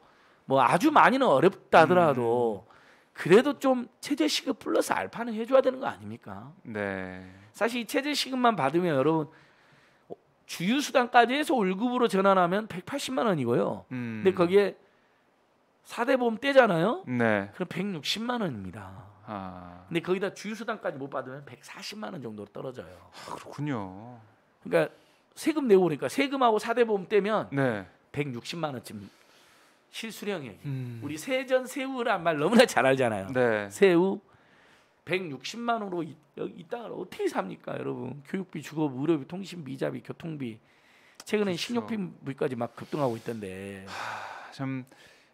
뭐 아주 많이는 어렵다 하더라도 음. 그래도 좀 최저 시급 플러스 알파는 해줘야 되는 거 아닙니까? 네. 사실 이 최저 시급만 받으면 여러분 주유수당까지 해서 월급으로 전환하면 180만 원이고요. 음. 근데 거기에 4대 보험 떼잖아요. 네. 그럼 160만 원입니다. 아. 근데 거기다 주유수당까지 못 받으면 140만 원 정도로 떨어져요. 아, 그렇군요. 그러니까 세금 내고 오니까 그러니까 세금하고 4대 보험 떼면 네. 160만 원쯤 실수령액. 음. 우리 세전 세우란 말 너무나 잘 알잖아요. 네. 세우 160만 원으로 이따가 어떻게 삽니까, 여러분? 교육비, 주거무료비 통신비, 자비 교통비. 최근엔 그렇죠. 식료품비까지 막 급등하고 있던데. 하, 참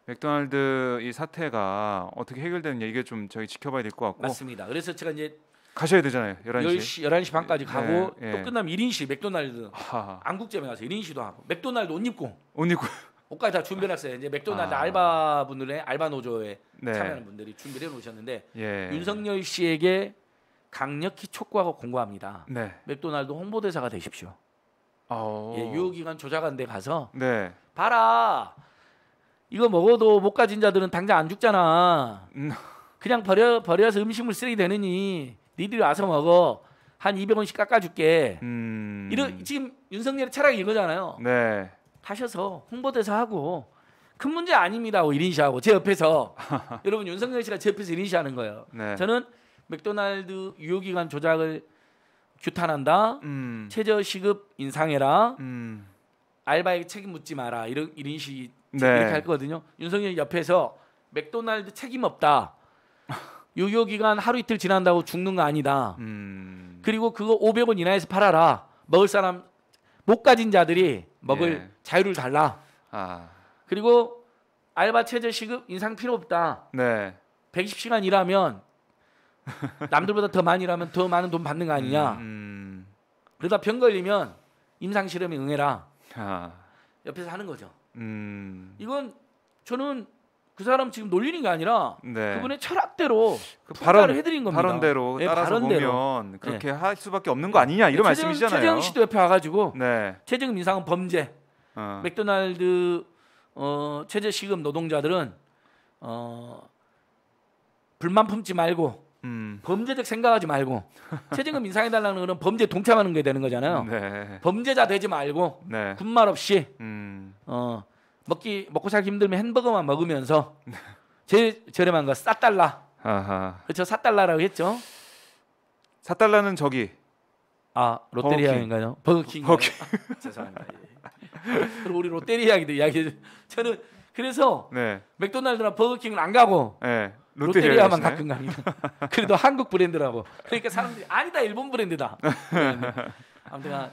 맥도날드 이 사태가 어떻게 해결되는지 이게 좀 저희 지켜봐야 될 것 같고. 맞습니다. 그래서 제가 이제 가셔야 되잖아요. 11시. 10시, 11시 반까지 예, 가고 예, 예. 또 끝나면 1인시 맥도날드. 하하. 안국점에 가서 1인시도 하고 맥도날드 옷 입고. 옷 입고. 옷까지 다 준비해놨어요. 이제 맥도날드 아. 알바 분들의 알바 노조에 네. 참여하는 분들이 준비를 해놓으셨는데 예. 윤석열 씨에게 강력히 촉구하고 공고합니다. 네. 맥도날드 홍보대사가 되십시오. 어. 예, 유효기간 조작한 데 가서 네. 봐라 이거 먹어도 못 가진 자들은 당장 안 죽잖아. 음. 그냥 버려 버려서 음식물 쓰레기 되느니 니들이 와서 먹어 한 200원씩 깎아줄게. 음. 이런 지금 윤석열이 차라리 이거잖아요. 네. 하셔서 홍보대사 하고 큰 문제 아닙니다 하고 1인시하고 제 옆에서 여러분 윤석열 씨가 제 옆에서 1인시 하는 거예요. 네. 저는 맥도날드 유효기간 조작을 규탄한다. 음. 최저시급 인상해라. 음. 알바에게 책임 묻지 마라. 이런 1인시 네. 이렇게 할 거거든요. 윤석열 옆에서 맥도날드 책임 없다. 유효기간 하루 이틀 지난다고 죽는 거 아니다. 음. 그리고 그거 500원 이하에서 팔아라. 먹을 사람 못 가진 자들이 먹을 예. 자유를 달라. 아. 그리고 알바 체제 시급 인상 필요 없다. 네. 120시간 일하면 남들보다 더 많이 일하면 더 많은 돈 받는 거 아니냐. 음, 음. 그러다 병 걸리면 임상 실험에 응해라. 아. 옆에서 하는 거죠. 음. 이건 저는 그 사람 지금 놀리는 게 아니라 네. 그분의 철학대로 그, 그 발언을 해드린 겁니다. 발언대로 네, 따라서 발언대로. 보면 네. 그렇게 네. 할 수밖에 없는 거 아니냐 이런 최재 말씀이잖아요. 최재형 씨도 옆에 와가지고 네. 최재형 인상은 범죄. 어. 맥도날드 어, 최저시급 노동자들은 어, 불만 품지 말고 음. 범죄적 생각하지 말고 최저임금 인상해달라는 거는 범죄 동참하는 게 되는 거잖아요. 네. 범죄자 되지 말고 네. 군말 없이 음. 어, 먹기 먹고 살기 힘들면 햄버거만 먹으면서 제일 저렴한 거 싸달라. 아하. 그렇죠. 싸달라라고 했죠. 싸달라는 저기 아 롯데리아인가요? 버거킹. 버거킹. 아, 죄송합니다. 예. 그리고 우리 롯데리아기도 이야기. 저는 그래서 네. 맥도날드나 버거킹을 안 가고 네. 롯데리아 만 가끔 갑니다. 그래도 한국 브랜드라고. 그러니까 사람들이 아니다 일본 브랜드다. 네, 네. 아무튼 아,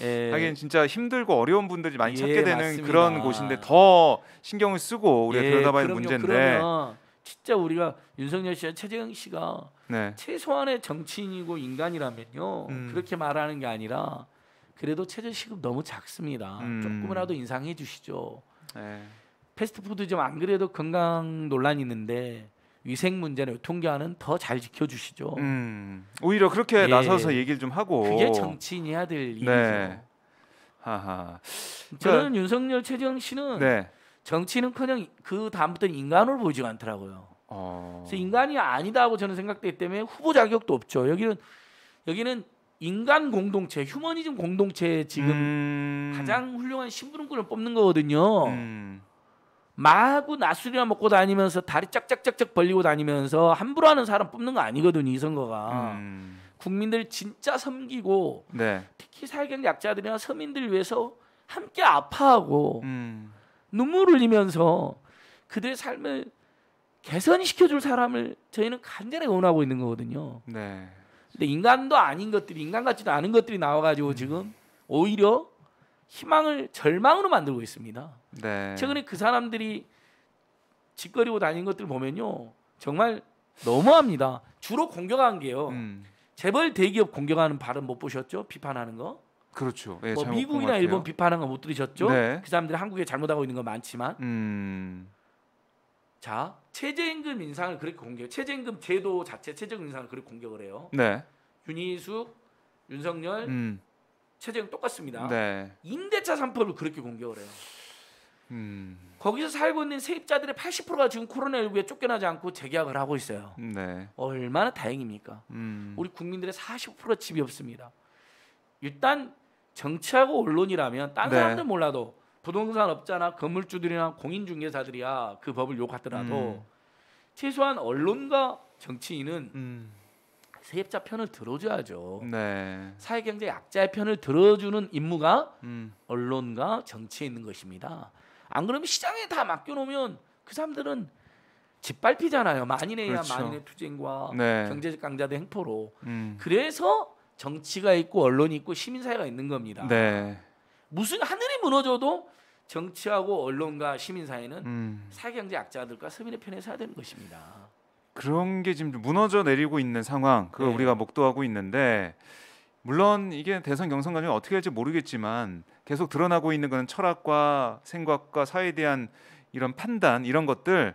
예. 하긴 진짜 힘들고 어려운 분들이 많이 예, 찾게 되는 맞습니다. 그런 곳인데 더 신경을 쓰고 우리가 예, 들여다봐야 할 문제인데 그 진짜 우리가 윤석열 씨와 최재형 씨가 네. 최소한의 정치인이고 인간이라면요 음. 그렇게 말하는 게 아니라 그래도 최저 시급 너무 작습니다. 음. 조금이라도 인상해 주시죠. 네. 패스트푸드 좀 안 그래도 건강 논란이 있는데 위생 문제나 유통기한은 더잘 지켜주시죠. 음, 오히려 그렇게 예. 나서서 얘기를 좀 하고 그게 정치인이 야될 네. 일이죠. 네. 하하. 저는 그, 윤석열 최정 씨는 네. 정치는커녕 그 다음부터는 인간으로 보이지 않더라고요. 어... 그래서 인간이 아니다고 저는 생각되기 때문에 후보 자격도 없죠. 여기는 여기는 인간 공동체, 휴머니즘 공동체 지금 음... 가장 훌륭한 신부름꾼을 뽑는 거거든요. 음... 마구 나술이나 먹고 다니면서 다리 짝짝짝짝 벌리고 다니면서 함부로 하는 사람 뽑는 거 아니거든요 이 선거가 음. 국민들 진짜 섬기고 네. 특히 사회적 약자들이나 서민들 위해서 함께 아파하고 음. 눈물 흘리면서 그들의 삶을 개선시켜줄 사람을 저희는 간절히 원하고 있는 거거든요. 네. 근데 인간도 아닌 것들이 인간 같지도 않은 것들이 나와가지고 음. 지금 오히려 희망을 절망으로 만들고 있습니다. 네. 최근에 그 사람들이 짓거리고 다니는 것들 보면요. 정말 너무합니다. 주로 공격한 게요. 음. 재벌 대기업 공격하는 발언 못 보셨죠? 비판하는 거. 그렇죠. 네, 뭐 미국이나 일본 비판하는 거 못 들으셨죠? 네. 그 사람들이 한국에 잘못하고 있는 거 많지만. 음. 자, 최저임금 인상을 그렇게 공격. 최저임금 제도 자체 최저임금 인상을 그렇게 공격을 해요. 네. 윤희숙, 윤석열, 음. 체제는 똑같습니다. 네. 임대차 3%를 그렇게 공격을 해요. 음. 거기서 살고 있는 세입자들의 80%가 지금 코로나19에 쫓겨나지 않고 재계약을 하고 있어요. 네. 얼마나 다행입니까? 음. 우리 국민들의 40% 집이 없습니다. 일단 정치하고 언론이라면 딴 네. 사람들 몰라도 부동산 업자나 건물주들이나 공인중개사들이야 그 법을 욕하더라도 음. 최소한 언론과 정치인은 음. 세입자 편을 들어줘야죠. 네. 사회경제 약자의 편을 들어주는 임무가 음. 언론과 정치에 있는 것입니다. 안 그러면 시장에 다 맡겨놓으면 그 사람들은 짓밟히잖아요. 만인에 그렇죠. 만인의 투쟁과 네. 경제적 강자들 행포로. 음. 그래서 정치가 있고 언론이 있고 시민사회가 있는 겁니다. 네. 무슨 하늘이 무너져도 정치하고 언론과 시민사회는 음. 사회경제 약자들과 서민의 편에 서야 되는 것입니다. 그런 게 지금 무너져 내리고 있는 상황 그걸 네. 우리가 목도하고 있는데 물론 이게 대선 경선 과정에 어떻게 할지 모르겠지만 계속 드러나고 있는 그런 철학과 생각과 사회에 대한 이런 판단 이런 것들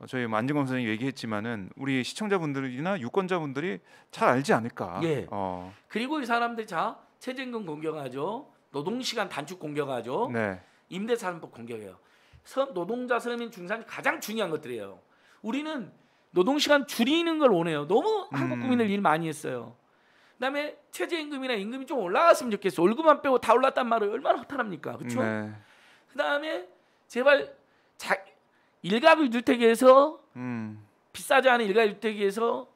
어, 저희 뭐 안진검 선생님 이 얘기했지만은 우리 시청자분들이나 유권자분들이 잘 알지 않을까. 예. 어. 그리고 이 사람들이 자 최저임금 공격하죠. 노동시간 단축 공격하죠. 네. 임대사업법 공격해요. 노동자 서민 중산이 가장 중요한 것들이에요. 우리는 노동 시간 줄이는 걸 원해요. 너무 음. 한국 국민을 일 많이 했어요. 그다음에 최저임금이나 임금이 좀 올라갔으면 좋겠어. 월급만 빼고 다 올랐단 말을 얼마나 허탈합니까, 그렇죠? 네. 그다음에 제발 자, 일가구 주택에서 음. 비싸지 않은 일가구 주택에서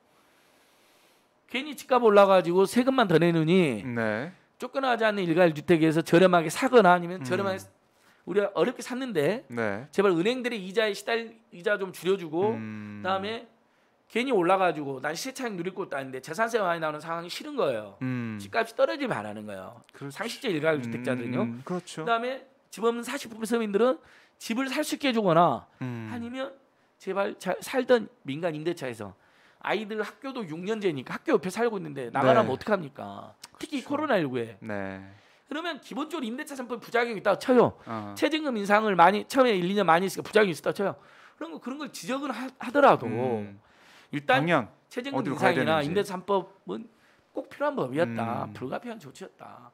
괜히 집값 올라가지고 세금만 더 내느니 네. 쫓겨나지 않는 일가구 주택에서 저렴하게 사거나 아니면 저렴하게 음. 우리가 어렵게 샀는데 네. 제발 은행들의 이자에 시달 이자 좀 줄여주고 음... 그다음에 괜히 올라가지고 난 시세차익 누릴 것도 아닌데 재산세 많이 나오는 상황이 싫은 거예요. 음... 집값이 떨어지길 바라는 거예요. 그렇지. 상식적 일가구 주택자들은요. 음... 그렇죠. 그다음에 집 없는 40% 서민들은 집을 살 수 있게 해주거나 음. 아니면 제발 자, 살던 민간 임대차에서 아이들 학교도 6년제니까 학교 옆에 살고 있는데 나가라면 네. 어떡합니까? 특히 그렇죠. 코로나19에. 네. 그러면 기본적으로 임대차 3법에 부작용이 있다고 쳐요. 어. 최저임금 인상을 많이 처음에 1, 2년 많이 있으니까 부작용이 있었다고 쳐요. 그런 거 그런 걸 지적은 하, 더라도 음. 일단 최저임금 인상이나 임대차 3법은 꼭 필요한 법이었다. 음. 불가피한 조치였다.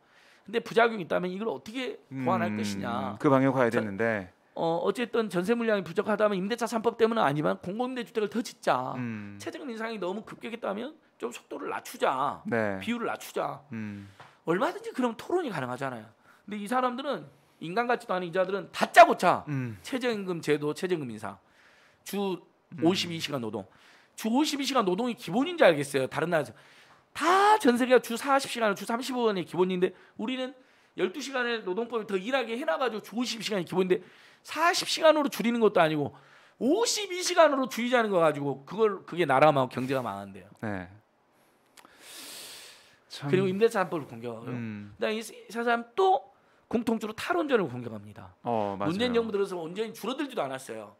근데 부작용이 있다면 이걸 어떻게 보완할 음. 것이냐. 그 방향 가야 되는데. 어, 어쨌든 전세 물량이 부족하다면 임대차 3법 때문은 아니지만 공공임대주택을 더 짓자. 음. 최저임금 인상이 너무 급격했다면 좀 속도를 낮추자. 네. 비율을 낮추자. 음. 얼마든지 그럼 토론이 가능하잖아요. 근데 이 사람들은 인간 같지도 않은 이 자들은 다짜고짜 음. 최저임금 제도, 최저임금 인상, 주 52시간 음. 노동, 주 52시간 노동이 기본인지 알겠어요. 다른 나라에서 다 전 세계가 주 40시간, 주 35시간이 기본인데 우리는 12시간의 노동법을더 일하게 해놔가지고 주 50시간이 기본인데 40시간으로 줄이는 것도 아니고 52시간으로 줄이자는 거 가지고 그걸 그게 나라가 망하고 경제가 망한대요. 네. 참... 그리고 임대차산법을 공격하고요. 음. 그다음에 이세 사람 또 공통적으로 탈원전을 공격합니다. 어, 맞아요. 문재인 정부 들어서 온전히 줄어들지도 않았어요.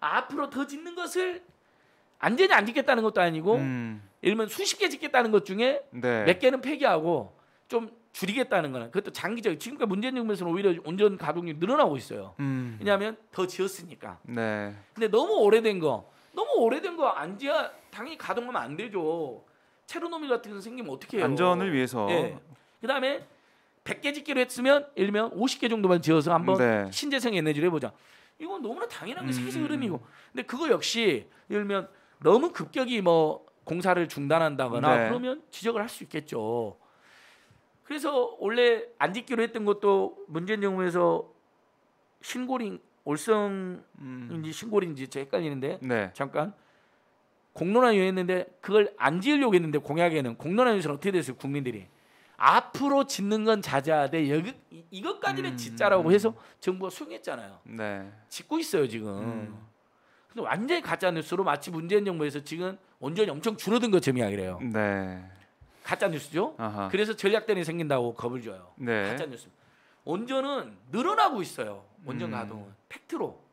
앞으로 더 짓는 것을 안전히 안 짓겠다는 것도 아니고 음. 예를 들면 수십 개 짓겠다는 것 중에 네. 몇 개는 폐기하고 좀 줄이겠다는 거는 그것도 장기적 지금까지 문재인 정부에서는 오히려 온전 가동률이 늘어나고 있어요. 음. 왜냐하면 더 지었으니까. 네. 근데 너무 오래된 거 너무 오래된 거 안 지어 당연히 가동하면 안 되죠. 체르노밀 같은 게 생기면 어떻게 해요? 안전을 위해서. 예. 그다음에 100개 짓기로 했으면 예를 들면 50개 정도만 지어서 한번 네. 신재생 에너지를 해보자. 이건 너무나 당연한 게 세계 음. 흐름이고. 근데 그거 역시 예를 들면 너무 급격히 뭐 공사를 중단한다거나 네. 그러면 지적을 할 수 있겠죠. 그래서 원래 안 짓기로 했던 것도 문재인 정부에서 신고링 올성인지 음. 신고링인지 제 헷갈리는데 네. 잠깐 공론화 유예했는데 그걸 안 지으려고 했는데 공약에는 공론화 유예는 어떻게 됐어요 국민들이 앞으로 짓는 건 자자하되 여기 이것까지는 음. 짓자라고 해서 정부가 수용했잖아요. 네. 짓고 있어요 지금. 음. 근데 완전히 가짜 뉴스로 마치 문재인 정부에서 지금 온전히 엄청 줄어든 것처럼 이야기해요. 네. 가짜 뉴스죠. 아하. 그래서 전략단이 생긴다고 겁을 줘요. 네. 가짜 뉴스. 온전은 늘어나고 있어요. 온전 음. 가동은 음. 팩트로.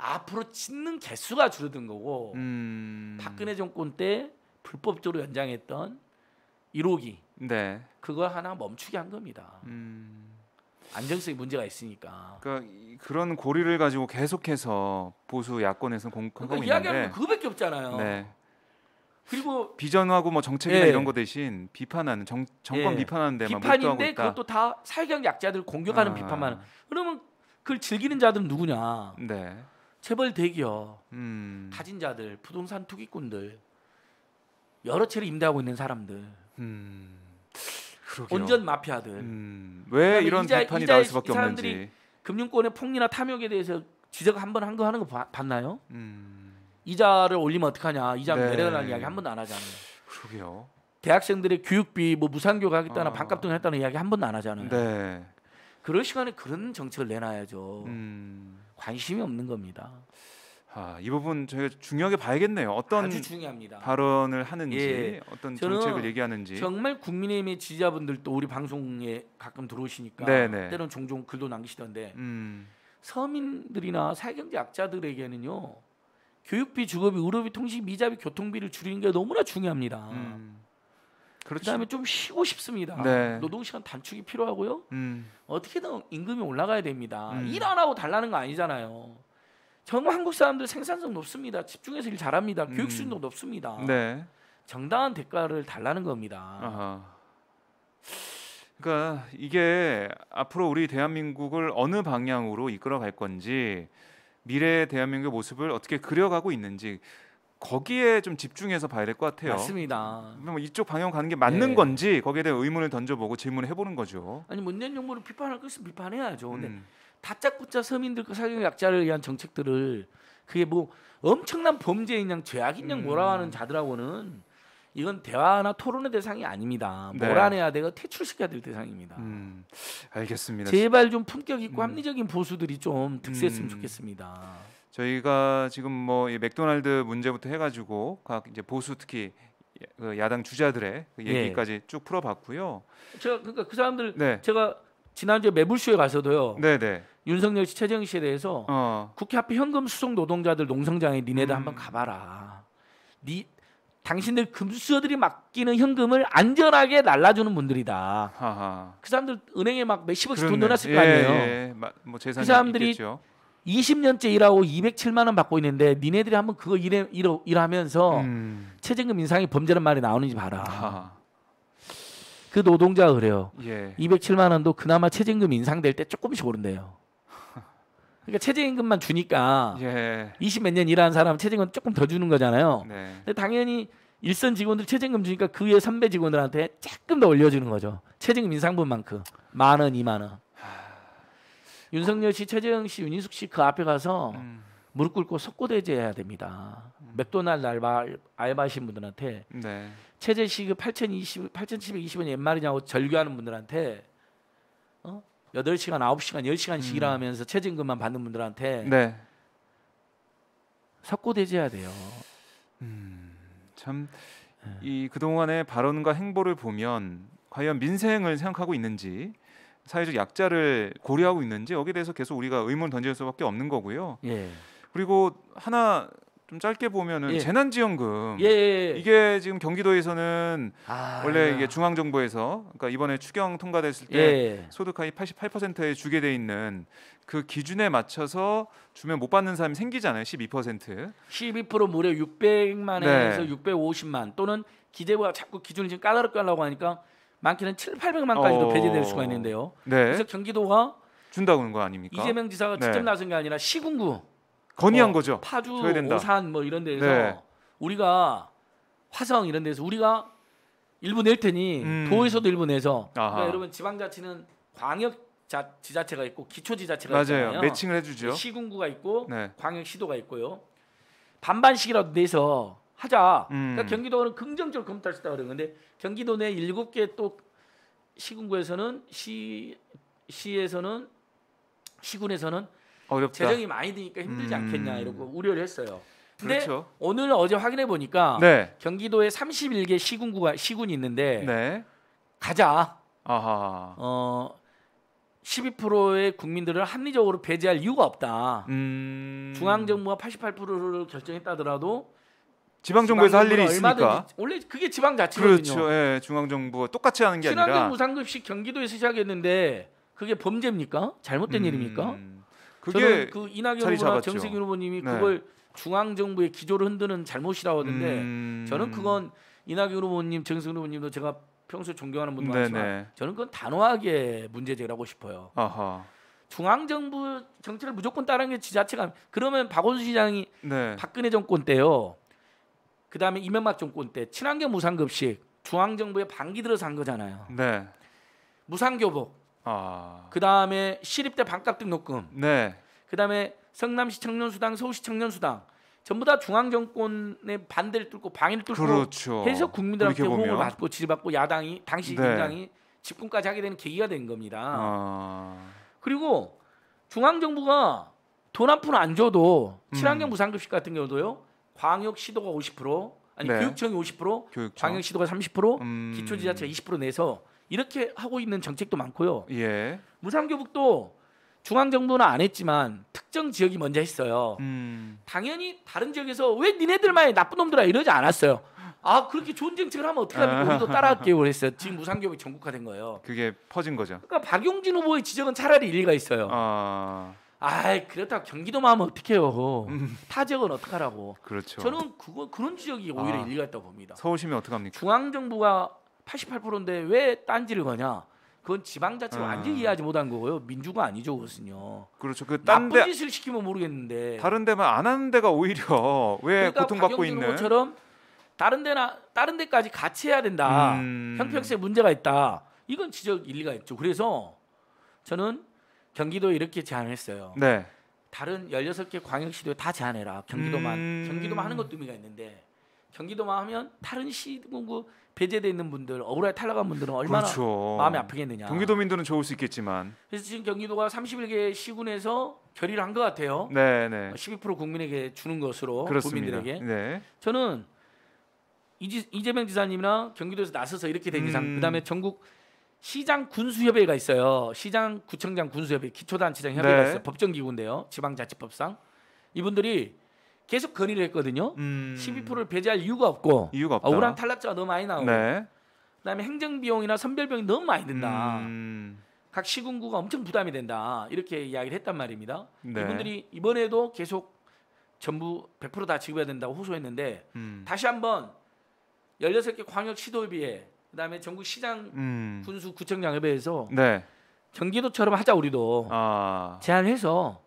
앞으로 짓는 개수가 줄어든 거고 음... 박근혜 정권 때 불법적으로 연장했던 1호기 네. 그걸 하나 멈추게 한 겁니다. 음... 안정성이 문제가 있으니까. 그러니까 그런 고리를 가지고 계속해서 보수 야권에서는 공격하고 그러니까 있는데. 이야기하는 뭐 그거밖에 없잖아요. 네. 그리고 비전하고 뭐 정책이나 예. 이런 거 대신 비판하는 정, 정권 예. 비판하는 데만 비판인데 그것도 다 사회적 약자들 공격하는 아. 비판만. 그러면 그걸 즐기는 자들은 누구냐? 네. 재벌 대기업, 음. 가진 자들, 부동산 투기꾼들, 여러 채를 임대하고 있는 사람들, 음. 온전 마피아들. 음. 왜 이런 이자, 패턴이 나올 수밖에 없는지. 금융권의 폭리나 탐욕에 대해서 지적 한 번 한 거하는거 봐, 봤나요? 음. 이자를 올리면 어떡하냐, 이자 네. 내려달라는 이야기 한 번도 안 하잖아요. 그러게요. 대학생들의 교육비 뭐 무상교육 하겠다나 아. 반값 등 했다는 이야기 한 번도 안 하잖아요. 네. 그럴 시간에 그런 정책을 내놔야죠. 음. 관심이 없는 겁니다. 아, 이 부분 저희가 중요하게 봐야겠네요. 어떤 발언을 하는지, 예. 어떤 정책을 얘기하는지. 정말 국민의힘의 지지자분들도 우리 방송에 가끔 들어오시니까 네네. 네. 때론 종종 글도 남기시던데 음. 서민들이나 사회경제 학자들에게는요 교육비, 주거비, 의료비, 통신, 비 미자비, 교통비를 줄이는 게 너무나 중요합니다. 음. 그렇죠. 그다음에 좀 쉬고 싶습니다. 네. 노동 시간 단축이 필요하고요. 음. 어떻게든 임금이 올라가야 됩니다. 음. 일안 하고 달라는 거 아니잖아요. 정말 한국 사람들 생산성 높습니다. 집중해서 일 잘합니다. 음. 교육 수준도 높습니다. 네. 정당한 대가를 달라는 겁니다. 아하. 그러니까 이게 앞으로 우리 대한민국을 어느 방향으로 이끌어갈 건지 미래의 대한민국의 모습을 어떻게 그려가고 있는지 거기에 좀 집중해서 봐야 될 것 같아요. 맞습니다. 뭐 이쪽 방향 가는 게 맞는 네. 건지 거기에 대한 의문을 던져보고 질문을 해보는 거죠. 아니 못낸 정부를 비판할 것은 비판해야죠. 음. 근데 다짜고짜 서민들과 사회 약자를 위한 정책들을 그게 뭐 엄청난 범죄인 양 죄악인 양 음. 몰아가는 자들하고는 이건 대화나 토론의 대상이 아닙니다. 네. 몰아내야 되고 퇴출시켜야 될 대상입니다. 음, 알겠습니다. 제발 좀 품격 있고 음. 합리적인 보수들이 좀 득세했으면 음. 좋겠습니다. 저희가 지금 뭐 맥도날드 문제부터 해가지고 각 이제 보수 특히 예, 그 야당 주자들의 그 예. 얘기까지 네. 쭉 풀어봤고요. 제가 그러니까 그 사람들 네. 제가 지난주에 매불쇼에 가서도요. 네네. 네. 윤석열 씨, 최재형 씨에 대해서 어. 국회 앞에 현금 수송 노동자들 농성장에 니네들 음. 한번 가봐라. 니 당신들 금수저들이 맡기는 현금을 안전하게 날라주는 분들이다. 하하. 그 사람들 은행에 막 몇십억씩 돈넣놨을 예, 거 아니에요. 예, 예. 마, 뭐그 사람들이 있겠죠. 20년째 일하고 207만 원 받고 있는데 니네들이 한번 그거 일해, 일, 하면서 음. 최저임금 인상이 범죄란 말이 나오는지 봐라. 아그 노동자가 그래요. 예. 207만 원도 그나마 최저임금 인상될 때 조금씩 오른대요. 그러니까 최저임금만 주니까 예. 20 몇 년일하는 사람 최저임금 조금 더 주는 거잖아요. 네. 근데 당연히 일선 직원들 최저임금 주니까 그 위에 선배 직원들한테 조금 더 올려주는 거죠. 최저임금 인상분만큼 만 원, 이만 원. 윤석열 씨, 최재형 씨, 윤인숙 씨 그 앞에 가서 음. 무릎 꿇고 석고대죄해야 됩니다. 음. 맥도날드 알바 알바하신 분들한테 네. 최재 씨 그 8,020 8,720원 옛말이냐고 절규하는 분들한테 어? 8시간, 9시간, 10시간씩 음. 일하면서 최저금만 받는 분들한테 네. 석고대죄해야 돼요. 음, 참이 그동안의 발언과 행보를 보면 과연 민생을 생각하고 있는지 사회적 약자를 고려하고 있는지 여기에 대해서 계속 우리가 의문을 던질 수밖에 없는 거고요. 예. 그리고 하나 좀 짧게 보면은 예. 재난지원금 예예. 예, 예. 이게 지금 경기도에서는 아. 원래 아. 이게 중앙정부에서 그러니까 이번에 추경 통과됐을 때 예예. 소득하위 88%에 주게 돼 있는 그 기준에 맞춰서 주면 못 받는 사람이 생기잖아요. 12%. 12% 무려 600만에서 네. 650만 또는 기재부가 자꾸 기준을 지금 까다롭게 하려고 하니까 많게는 7, 800만까지도 어. 배제될 수가 있는데요. 네. 그래서 경기도가 준다는 거 아닙니까? 이재명 지사가 네. 직접 네. 나선 게 아니라 시군구 건의한 어, 거죠. 파주, 오산 뭐 이런 데에서 네. 우리가 화성 이런 데서 우리가 일부 낼 테니 음. 도에서도 일부 내서 그러니까 여러분 지방자치는 광역 자, 지자체가 있고 기초 지자체가 맞아요. 있잖아요. 매칭을 해주죠. 시군구가 있고 네. 광역시도가 있고요. 반반씩이라도 내서 하자. 그러니까 음. 그러니까 경기도는 긍정적으로 검토할 수 있다 고 그런 건데 경기도 내 일곱 개또 시군구에서는 시 시에서는 시군에서는 어렵다. 재정이 많이 드니까 힘들지 음. 않겠냐 이러고 우려를 했어요. 근데 그렇죠. 오늘 어제 확인해 보니까 네. 경기도에 31개 시군구가 시군이 있는데 네. 가자. 아하. 어 12%의 국민들을 합리적으로 배제할 이유가 없다. 음... 중앙 정부가 88%를 결정했다더라도 지방 정부에서 할 일이 있으니까 원래 그게 지방 자치거든요. 그렇죠. 예, 중앙 정부가 똑같이 하는 게 아니라 친환 무상급식 경기도에서 시작했는데 그게 범죄입니까? 잘못된 음... 일입니까? 그게 저는 그 이낙연 후보나 정세균 후보님이 네. 그걸 중앙 정부의 기조를 흔드는 잘못이라고 하던데 음... 저는 그건 이낙연 후보님, 정세균 후보님도 제가 평소 존경하는 분도 네지만 저는 그건 단호하게 문제 제기하고 싶어요. 아하. 중앙 정부 정책을 무조건 따르는 게 지자체가 그러면 박원순 시장이 네. 박근혜 정권 때요. 그다음에 이명박 정권 때 친환경 무상급식 중앙 정부에 반기 들어서 한 거잖아요. 네. 무상교복. 아. 그다음에 시립대 반값 등록금. 네. 그다음에 성남시 청년수당, 서울시 청년수당 전부 다 중앙 정권의 반대를 뚫고 방해를 뚫고 그렇죠. 해서 국민들한테 호응을 받고 지지받고 야당이 당시 네. 굉장히 집권까지 하게 되는 계기가 된 겁니다. 아... 그리고 중앙 정부가 돈 한 푼 안 줘도 음. 친환경 무상급식 같은 경우도요 광역 시도가 50% 아니 네. 교육청이 50% 교육청. 광역 시도가 30% 음... 기초 지자체가 20% 내서 이렇게 하고 있는 정책도 많고요. 예. 무상교복도 중앙 정부는 안 했지만 특정 지역이 먼저 했어요. 음... 당연히 다른 지역에서 왜 니네들만 나쁜 놈들아 이러지 않았어요. 아 그렇게 좋은 정책을 하면 어떻게 하면 우리도 아. 따라할게요 했어요. 지금 무상교육이 전국화된 거예요. 그게 퍼진 거죠. 그러니까 박용진 후보의 지적은 차라리 일리가 있어요. 어... 아이 그렇다고 경기도 마음은 어떻게해요 음. 타 지역은 어떡하라고. 그렇죠. 저는 그거 그런 지역이 오히려 아, 일리가 있다고 봅니다. 서울시민 어떡합니까? 중앙정부가 88%인데 왜 딴지를 거냐. 그건 지방자치가 음. 아. 완전히 이해하지 못한 거고요. 민주가 아니죠, 그것은요. 그렇죠. 그 나쁜 데, 짓을 시키면 모르겠는데 다른 데만 안 하는 데가 오히려 왜 그러니까 고통받고 있는 것처럼 다른 데나 다른 데까지 같이 해야 된다. 음. 형평성에 문제가 있다. 이건 지적 일리가 있죠. 그래서 저는 경기도 이렇게 제안했어요. 을 네. 다른 16개 광역시도 다 제안해라. 경기도만 음... 경기도만 하는 것도 의미가 있는데 경기도만 하면 다른 시군구 배제돼 있는 분들 억울하게 탈락한 분들은 얼마나 그렇죠. 마음이 아프겠느냐. 경기도민들은 좋을 수 있겠지만. 그래서 지금 경기도가 31개 시군에서 결의를 한 것 같아요. 네, 네. 12% 어, 국민에게 주는 것으로 그렇습니다. 국민들에게. 네. 저는 이재, 명 지사님이나 경기도에서 나서서 이렇게 된 이상 음. 그다음에 전국 시장 군수협회가 의 있어요. 시장 구청장 군수협회 의 기초단체장 협회가 네. 있어요. 법정기구인데요. 지방자치법상 이분들이 계속 건의를 했거든요. 음... 12%를 배제할 이유가 없고 이유가 아, 없다. 억울 탈락자가 너무 많이 나오고 네. 그다음에 행정 비용이나 선별비용이 너무 많이 든다. 음... 각 시군구가 엄청 부담이 된다. 이렇게 이야기를 했단 말입니다. 네. 이분들이 이번에도 계속 전부 100%다 지급해야 된다고 호소했는데 음. 다시 한번 16개 광역 시도에 비해 그다음에 전국 시장 음. 군수 구청장 협회에서 네. 경기도처럼 하자 우리도 아. 제안해서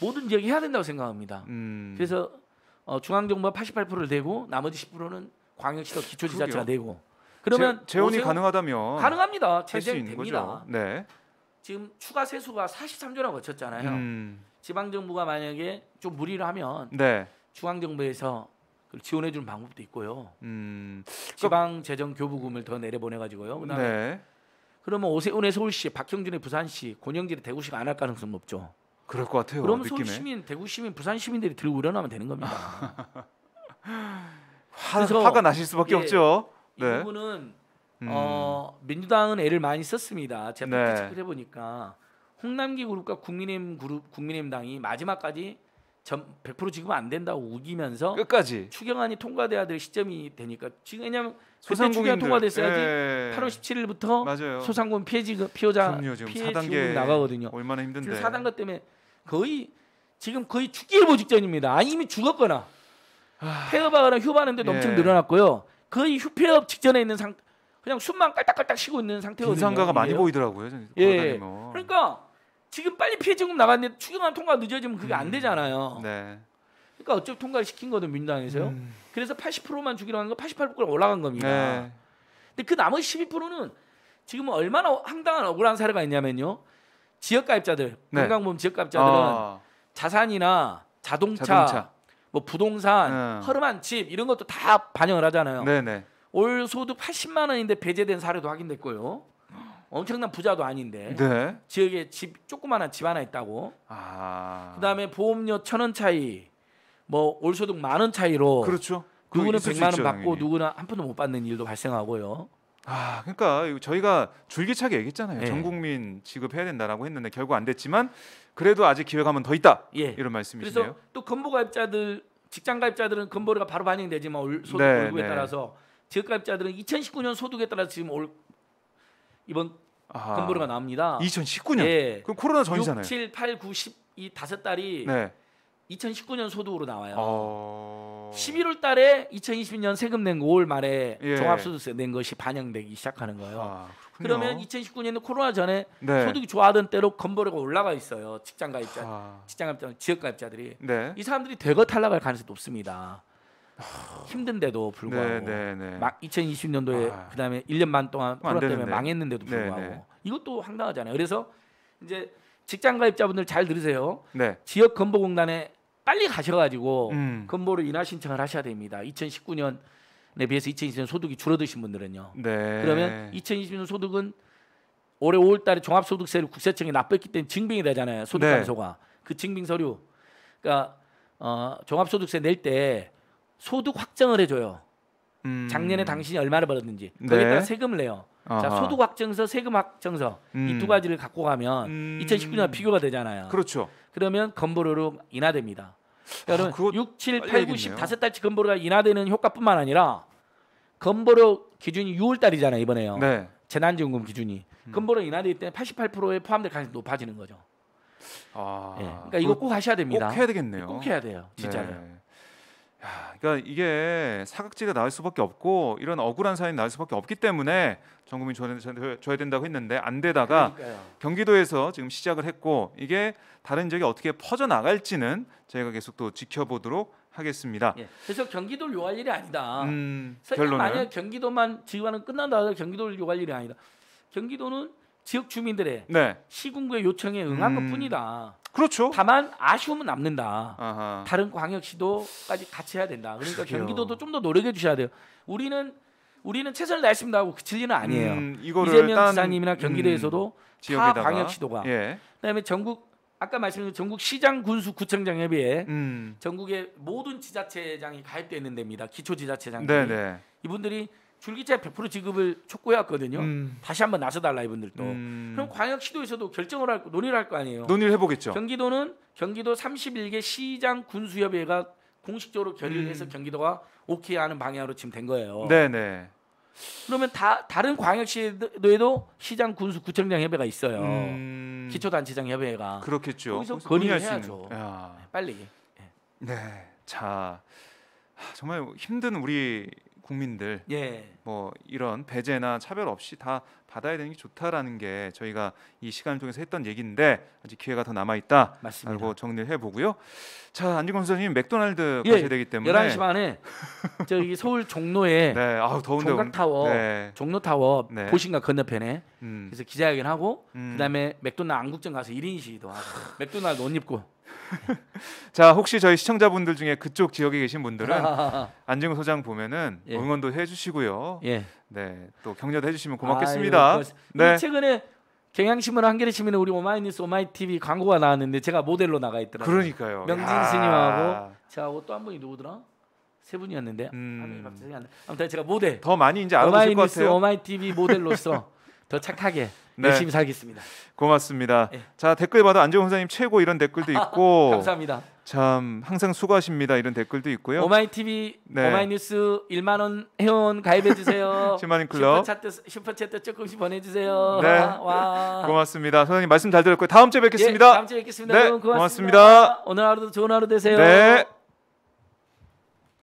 모든 지역이 해야 된다고 생각합니다. 음. 그래서 어, 중앙정부가 88%를 내고 나머지 10%는 광역시도 기초지자체가 되고 그러면 재, 재원이 가능하다면 가능합니다. 재생됩니다. 네. 지금 추가 세수가 43조나 거쳤잖아요. 음. 지방정부가 만약에 좀 무리를 하면 네. 중앙정부에서 지원해 주는 방법도 있고요. 음. 지방 재정 교부금을 더 내려보내 가지고요. 그다음에 네. 그러면 오세훈의 서울시, 박형준의 부산시, 권영진의 대구시가 안 할 가능성은 없죠. 그럴 것 같아요. 그럼 느낌에. 서울 시민, 대구 시민, 부산 시민들이 들고 일어나면 되는 겁니다. 화, 화가 나실 수밖에 예, 없죠. 네. 이 부분은 음. 어, 민주당은 애를 많이 썼습니다. 제가 네. 체크해 보니까 홍남기 그룹과 국민의힘 그룹, 국민의힘 당이 마지막까지 100% 지금 안 된다고 우기면서 끝까지 추경안이 통과돼야 될 시점이 되니까 지금 왜냐면 소상공인 추경 통과됐어야지 예. 8월 예, 예. 17일부터 맞아요. 소상공인 피해지 피해자 그럼요, 피해 지금 나가거든요. 얼마나 힘든데. 지금 4단계 때문에 거의 지금 거의 죽기 일보 직전입니다. 아, 니 이미 죽었거나 아. 폐업하거나 휴반는데도 예. 늘어났고요. 거의 휴폐업 직전에 있는 상 그냥 숨만 깔딱깔딱 쉬고 있는 상태거든요. 긴상가가 많이 예. 보이더라고요. 예. 뭐. 그러니까 지금 빨리 피해 지금 나갔는데 추경안 통과 늦어지면 그게 안 음. 되잖아요. 네. 그러니까 어차피 통과를 시킨 거든 민당에서요. 음. 그래서 80%만 주기로 한 거 88%까지 올라간 겁니다. 네. 근데 그 나머지 12%는 지금 얼마나 황당한 억울한 사례가 있냐면요. 지역가입자들, 네. 건강보험 지역가입자들은 어. 자산이나 자동차, 자동차, 뭐 부동산, 음. 허름한 집 이런 것도 다 반영을 하잖아요. 네네. 네. 올 소득 80만 원인데 배제된 사례도 확인됐고요. 엄청난 부자도 아닌데 네. 지역에 집 조그마한 집 하나 있다고. 아. 그다음에 보험료 천 원 차이, 뭐 올소득 만 원 차이로. 그렇죠. 그 누구는 백만 원 받고 누구는 한 푼도 못 받는 일도 발생하고요. 아, 그러니까 저희가 줄기차게 얘기했잖아요. 네. 전 국민 지급해야 된다라고 했는데 결국 안 됐지만 그래도 아직 기회가 면더 있다. 예. 이런 말씀이시네요. 그래서 또 건보가입자들 직장가입자들은 건보료가 바로 반영되지만 올 소득 네, 월급에 네. 따라서 지역가입자들은 2019년 소득에 따라 지금 올 이번 아하. 컨보르가 나옵니다. 2019년. 예. 그럼 코로나 전이잖아요. 6, 7, 8, 9, 10이 다섯 달이 네. 2019년 소득으로 나와요. 어... 11월 달에 2020년 세금 낸 5월 말에 예. 종합소득세 낸 것이 반영되기 시작하는 거예요. 아, 그러면 2019년에 코로나 전에 네. 소득이 좋아하던 때로 건보료가 올라가 있어요. 직장가입자, 아... 직장가입자, 지역가입자들이 네. 이 사람들이 대거 탈락할 가능성이 높습니다. 힘든데도 불구하고 네, 네, 네. 막 2020년도에 아. 그다음에 1년 반 동안 코로나 때문에 망했는데도 네, 불구하고 네. 이것도 황당하잖아요. 그래서 이제 직장 가입자분들 잘 들으세요. 지역 건보공단에 빨리 가셔가지고 음. 건보를 인하 신청을 하셔야 됩니다. 2019년 에 비해서 2020년 소득이 줄어드신 분들은요. 그러면 2020년 소득은 올해 5월달에 종합소득세를 국세청에 납부했기 때문에 증빙이 되잖아요. 소득 감소가 그 증빙 서류. 그러니까 어, 종합소득세 낼때 소득 확정을 해줘요. 음. 작년에 당신이 얼마를 벌었는지 네. 거기에 따라 세금을 내요. 아하. 자 소득 확정서, 세금 확정서 음. 이두 가지를 갖고 가면 음. 2019년 비교가 되잖아요. 그렇죠. 그러면 건보료로 인하됩니다. 그러니 아, 그거... 6, 7, 8, 9, 10 다섯 달치 건보료가 인하되는 효과뿐만 아니라 건보료 기준이 6월 달이잖아요 이번에요. 네. 재난지원금 기준이 음. 건보료 인하되기 때문에 88%에 포함될 가능성이 높아지는 거죠. 아, 네. 그러니까 이거 꼭 하셔야 됩니다. 꼭 해야 되겠네요. 꼭 해야 돼요, 진짜로. 네. 야, 그러니까 이게 사각지가 나올 수밖에 없고 이런 억울한 사연이 나올 수밖에 없기 때문에 전 국민 줘야, 줘야 된다고 했는데 안 되다가 그러니까요. 경기도에서 지금 시작을 했고 이게 다른 지역에 어떻게 퍼져 나갈지는 저희가 계속 또 지켜보도록 하겠습니다. 예. 그래서 경기도를 요할 일이 아니다. 음, 결론은 만약 경기도만 지휘하 끝난다 하도 경기도를 요할 일이 아니다. 경기도는 지역 주민들의 네. 시군구의 요청에 응한 음... 것뿐이다. 그렇죠. 다만 아쉬움은 남는다. 아하. 다른 광역시도까지 같이 해야 된다. 그러니까 그래요. 경기도도 좀 더 노력해 주셔야 돼요. 우리는 우리는 최선을 다했습니다 하고 그칠 리는 아니에요. 음, 이재명 딴... 지사님이나 경기도에서도 음, 다 광역시도가 예. 그다음에 전국 아까 말씀드린 전국 시장 군수 구청장 협의회 음. 전국의 모든 지자체장이 가입돼 있는 데입니다. 기초 지자체장 들이 이분들이 줄기차 100% 지급을 촉구해왔거든요. 음. 다시 한번 나서달라 이분들도. 음. 그럼 광역시도에서도 결정을 할 논의를 할 거 아니에요. 논의를 해보겠죠. 경기도는 경기도 31개 시장 군수협회가 공식적으로 결의를 음. 해서 경기도가 오케이 하는 방향으로 지금 된 거예요. 네네. 네. 그러면 다 다른 광역시도에도 시장 군수 구청장 협회가 있어요. 음. 기초단체장 협회가 그렇겠죠. 거기서 건의를 해야죠. 야. 빨리. 예. 네. 자 정말 힘든 우리 국민들 예. 뭐 이런 배제나 차별 없이 다 받아야 되는 게 좋다라는 게 저희가 이 시간을 통해서 했던 얘기인데 아직 기회가 더 남아 있다. 라고 정리를 해 보고요. 자, 안진건 선생님 맥도날드 예. 가셔야 되기 때문에 11시 반에 저기 서울 종로에 네. 아우 더운데 종각타워 네. 종로타워 네. 보신가 건너편에 음. 그래서 기자회견하고 음. 그다음에 맥도날드 안국점 가서 1인 시위도 하고 맥도날드 옷 입고 자 혹시 저희 시청자분들 중에 그쪽 지역에 계신 분들은 안진구 소장 보면은 예. 응원도 해주시고요. 예. 네또 격려도 해주시면 고맙겠습니다. 아유, 네. 최근에 경향신문 한겨레 신문에 우리 오마이뉴스 오마이TV 광고가 나왔는데 제가 모델로 나가 있더라고요. 그러니까요. 명진 스님하고 저고또한 뭐 분이 누구더라? 세 분이었는데 음. 아, 네, 아무튼 제가 모델 더 많이 이제 알아보실 것 같아요. 오마이뉴스 오마이TV 모델로서 더 착하게 네. 열심히 살겠습니다. 고맙습니다. 예. 자 댓글 봐도 안재훈 선생님 최고 이런 댓글도 있고 감사합니다. 참 항상 수고하십니다 이런 댓글도 있고요. 오마이 TV, 네. 오마이 뉴스 1만 원 회원 가입해 주세요. 10만 인 클럽 슈퍼챗슈퍼챗 조금씩 보내주세요. 네, 와. 고맙습니다. 선생님 말씀 잘 들었고요. 다음 주에 뵙겠습니다. 예, 다음 주에 뵙겠습니다. 네, 고맙습니다. 고맙습니다. 오늘 하루도 좋은 하루 되세요. 네.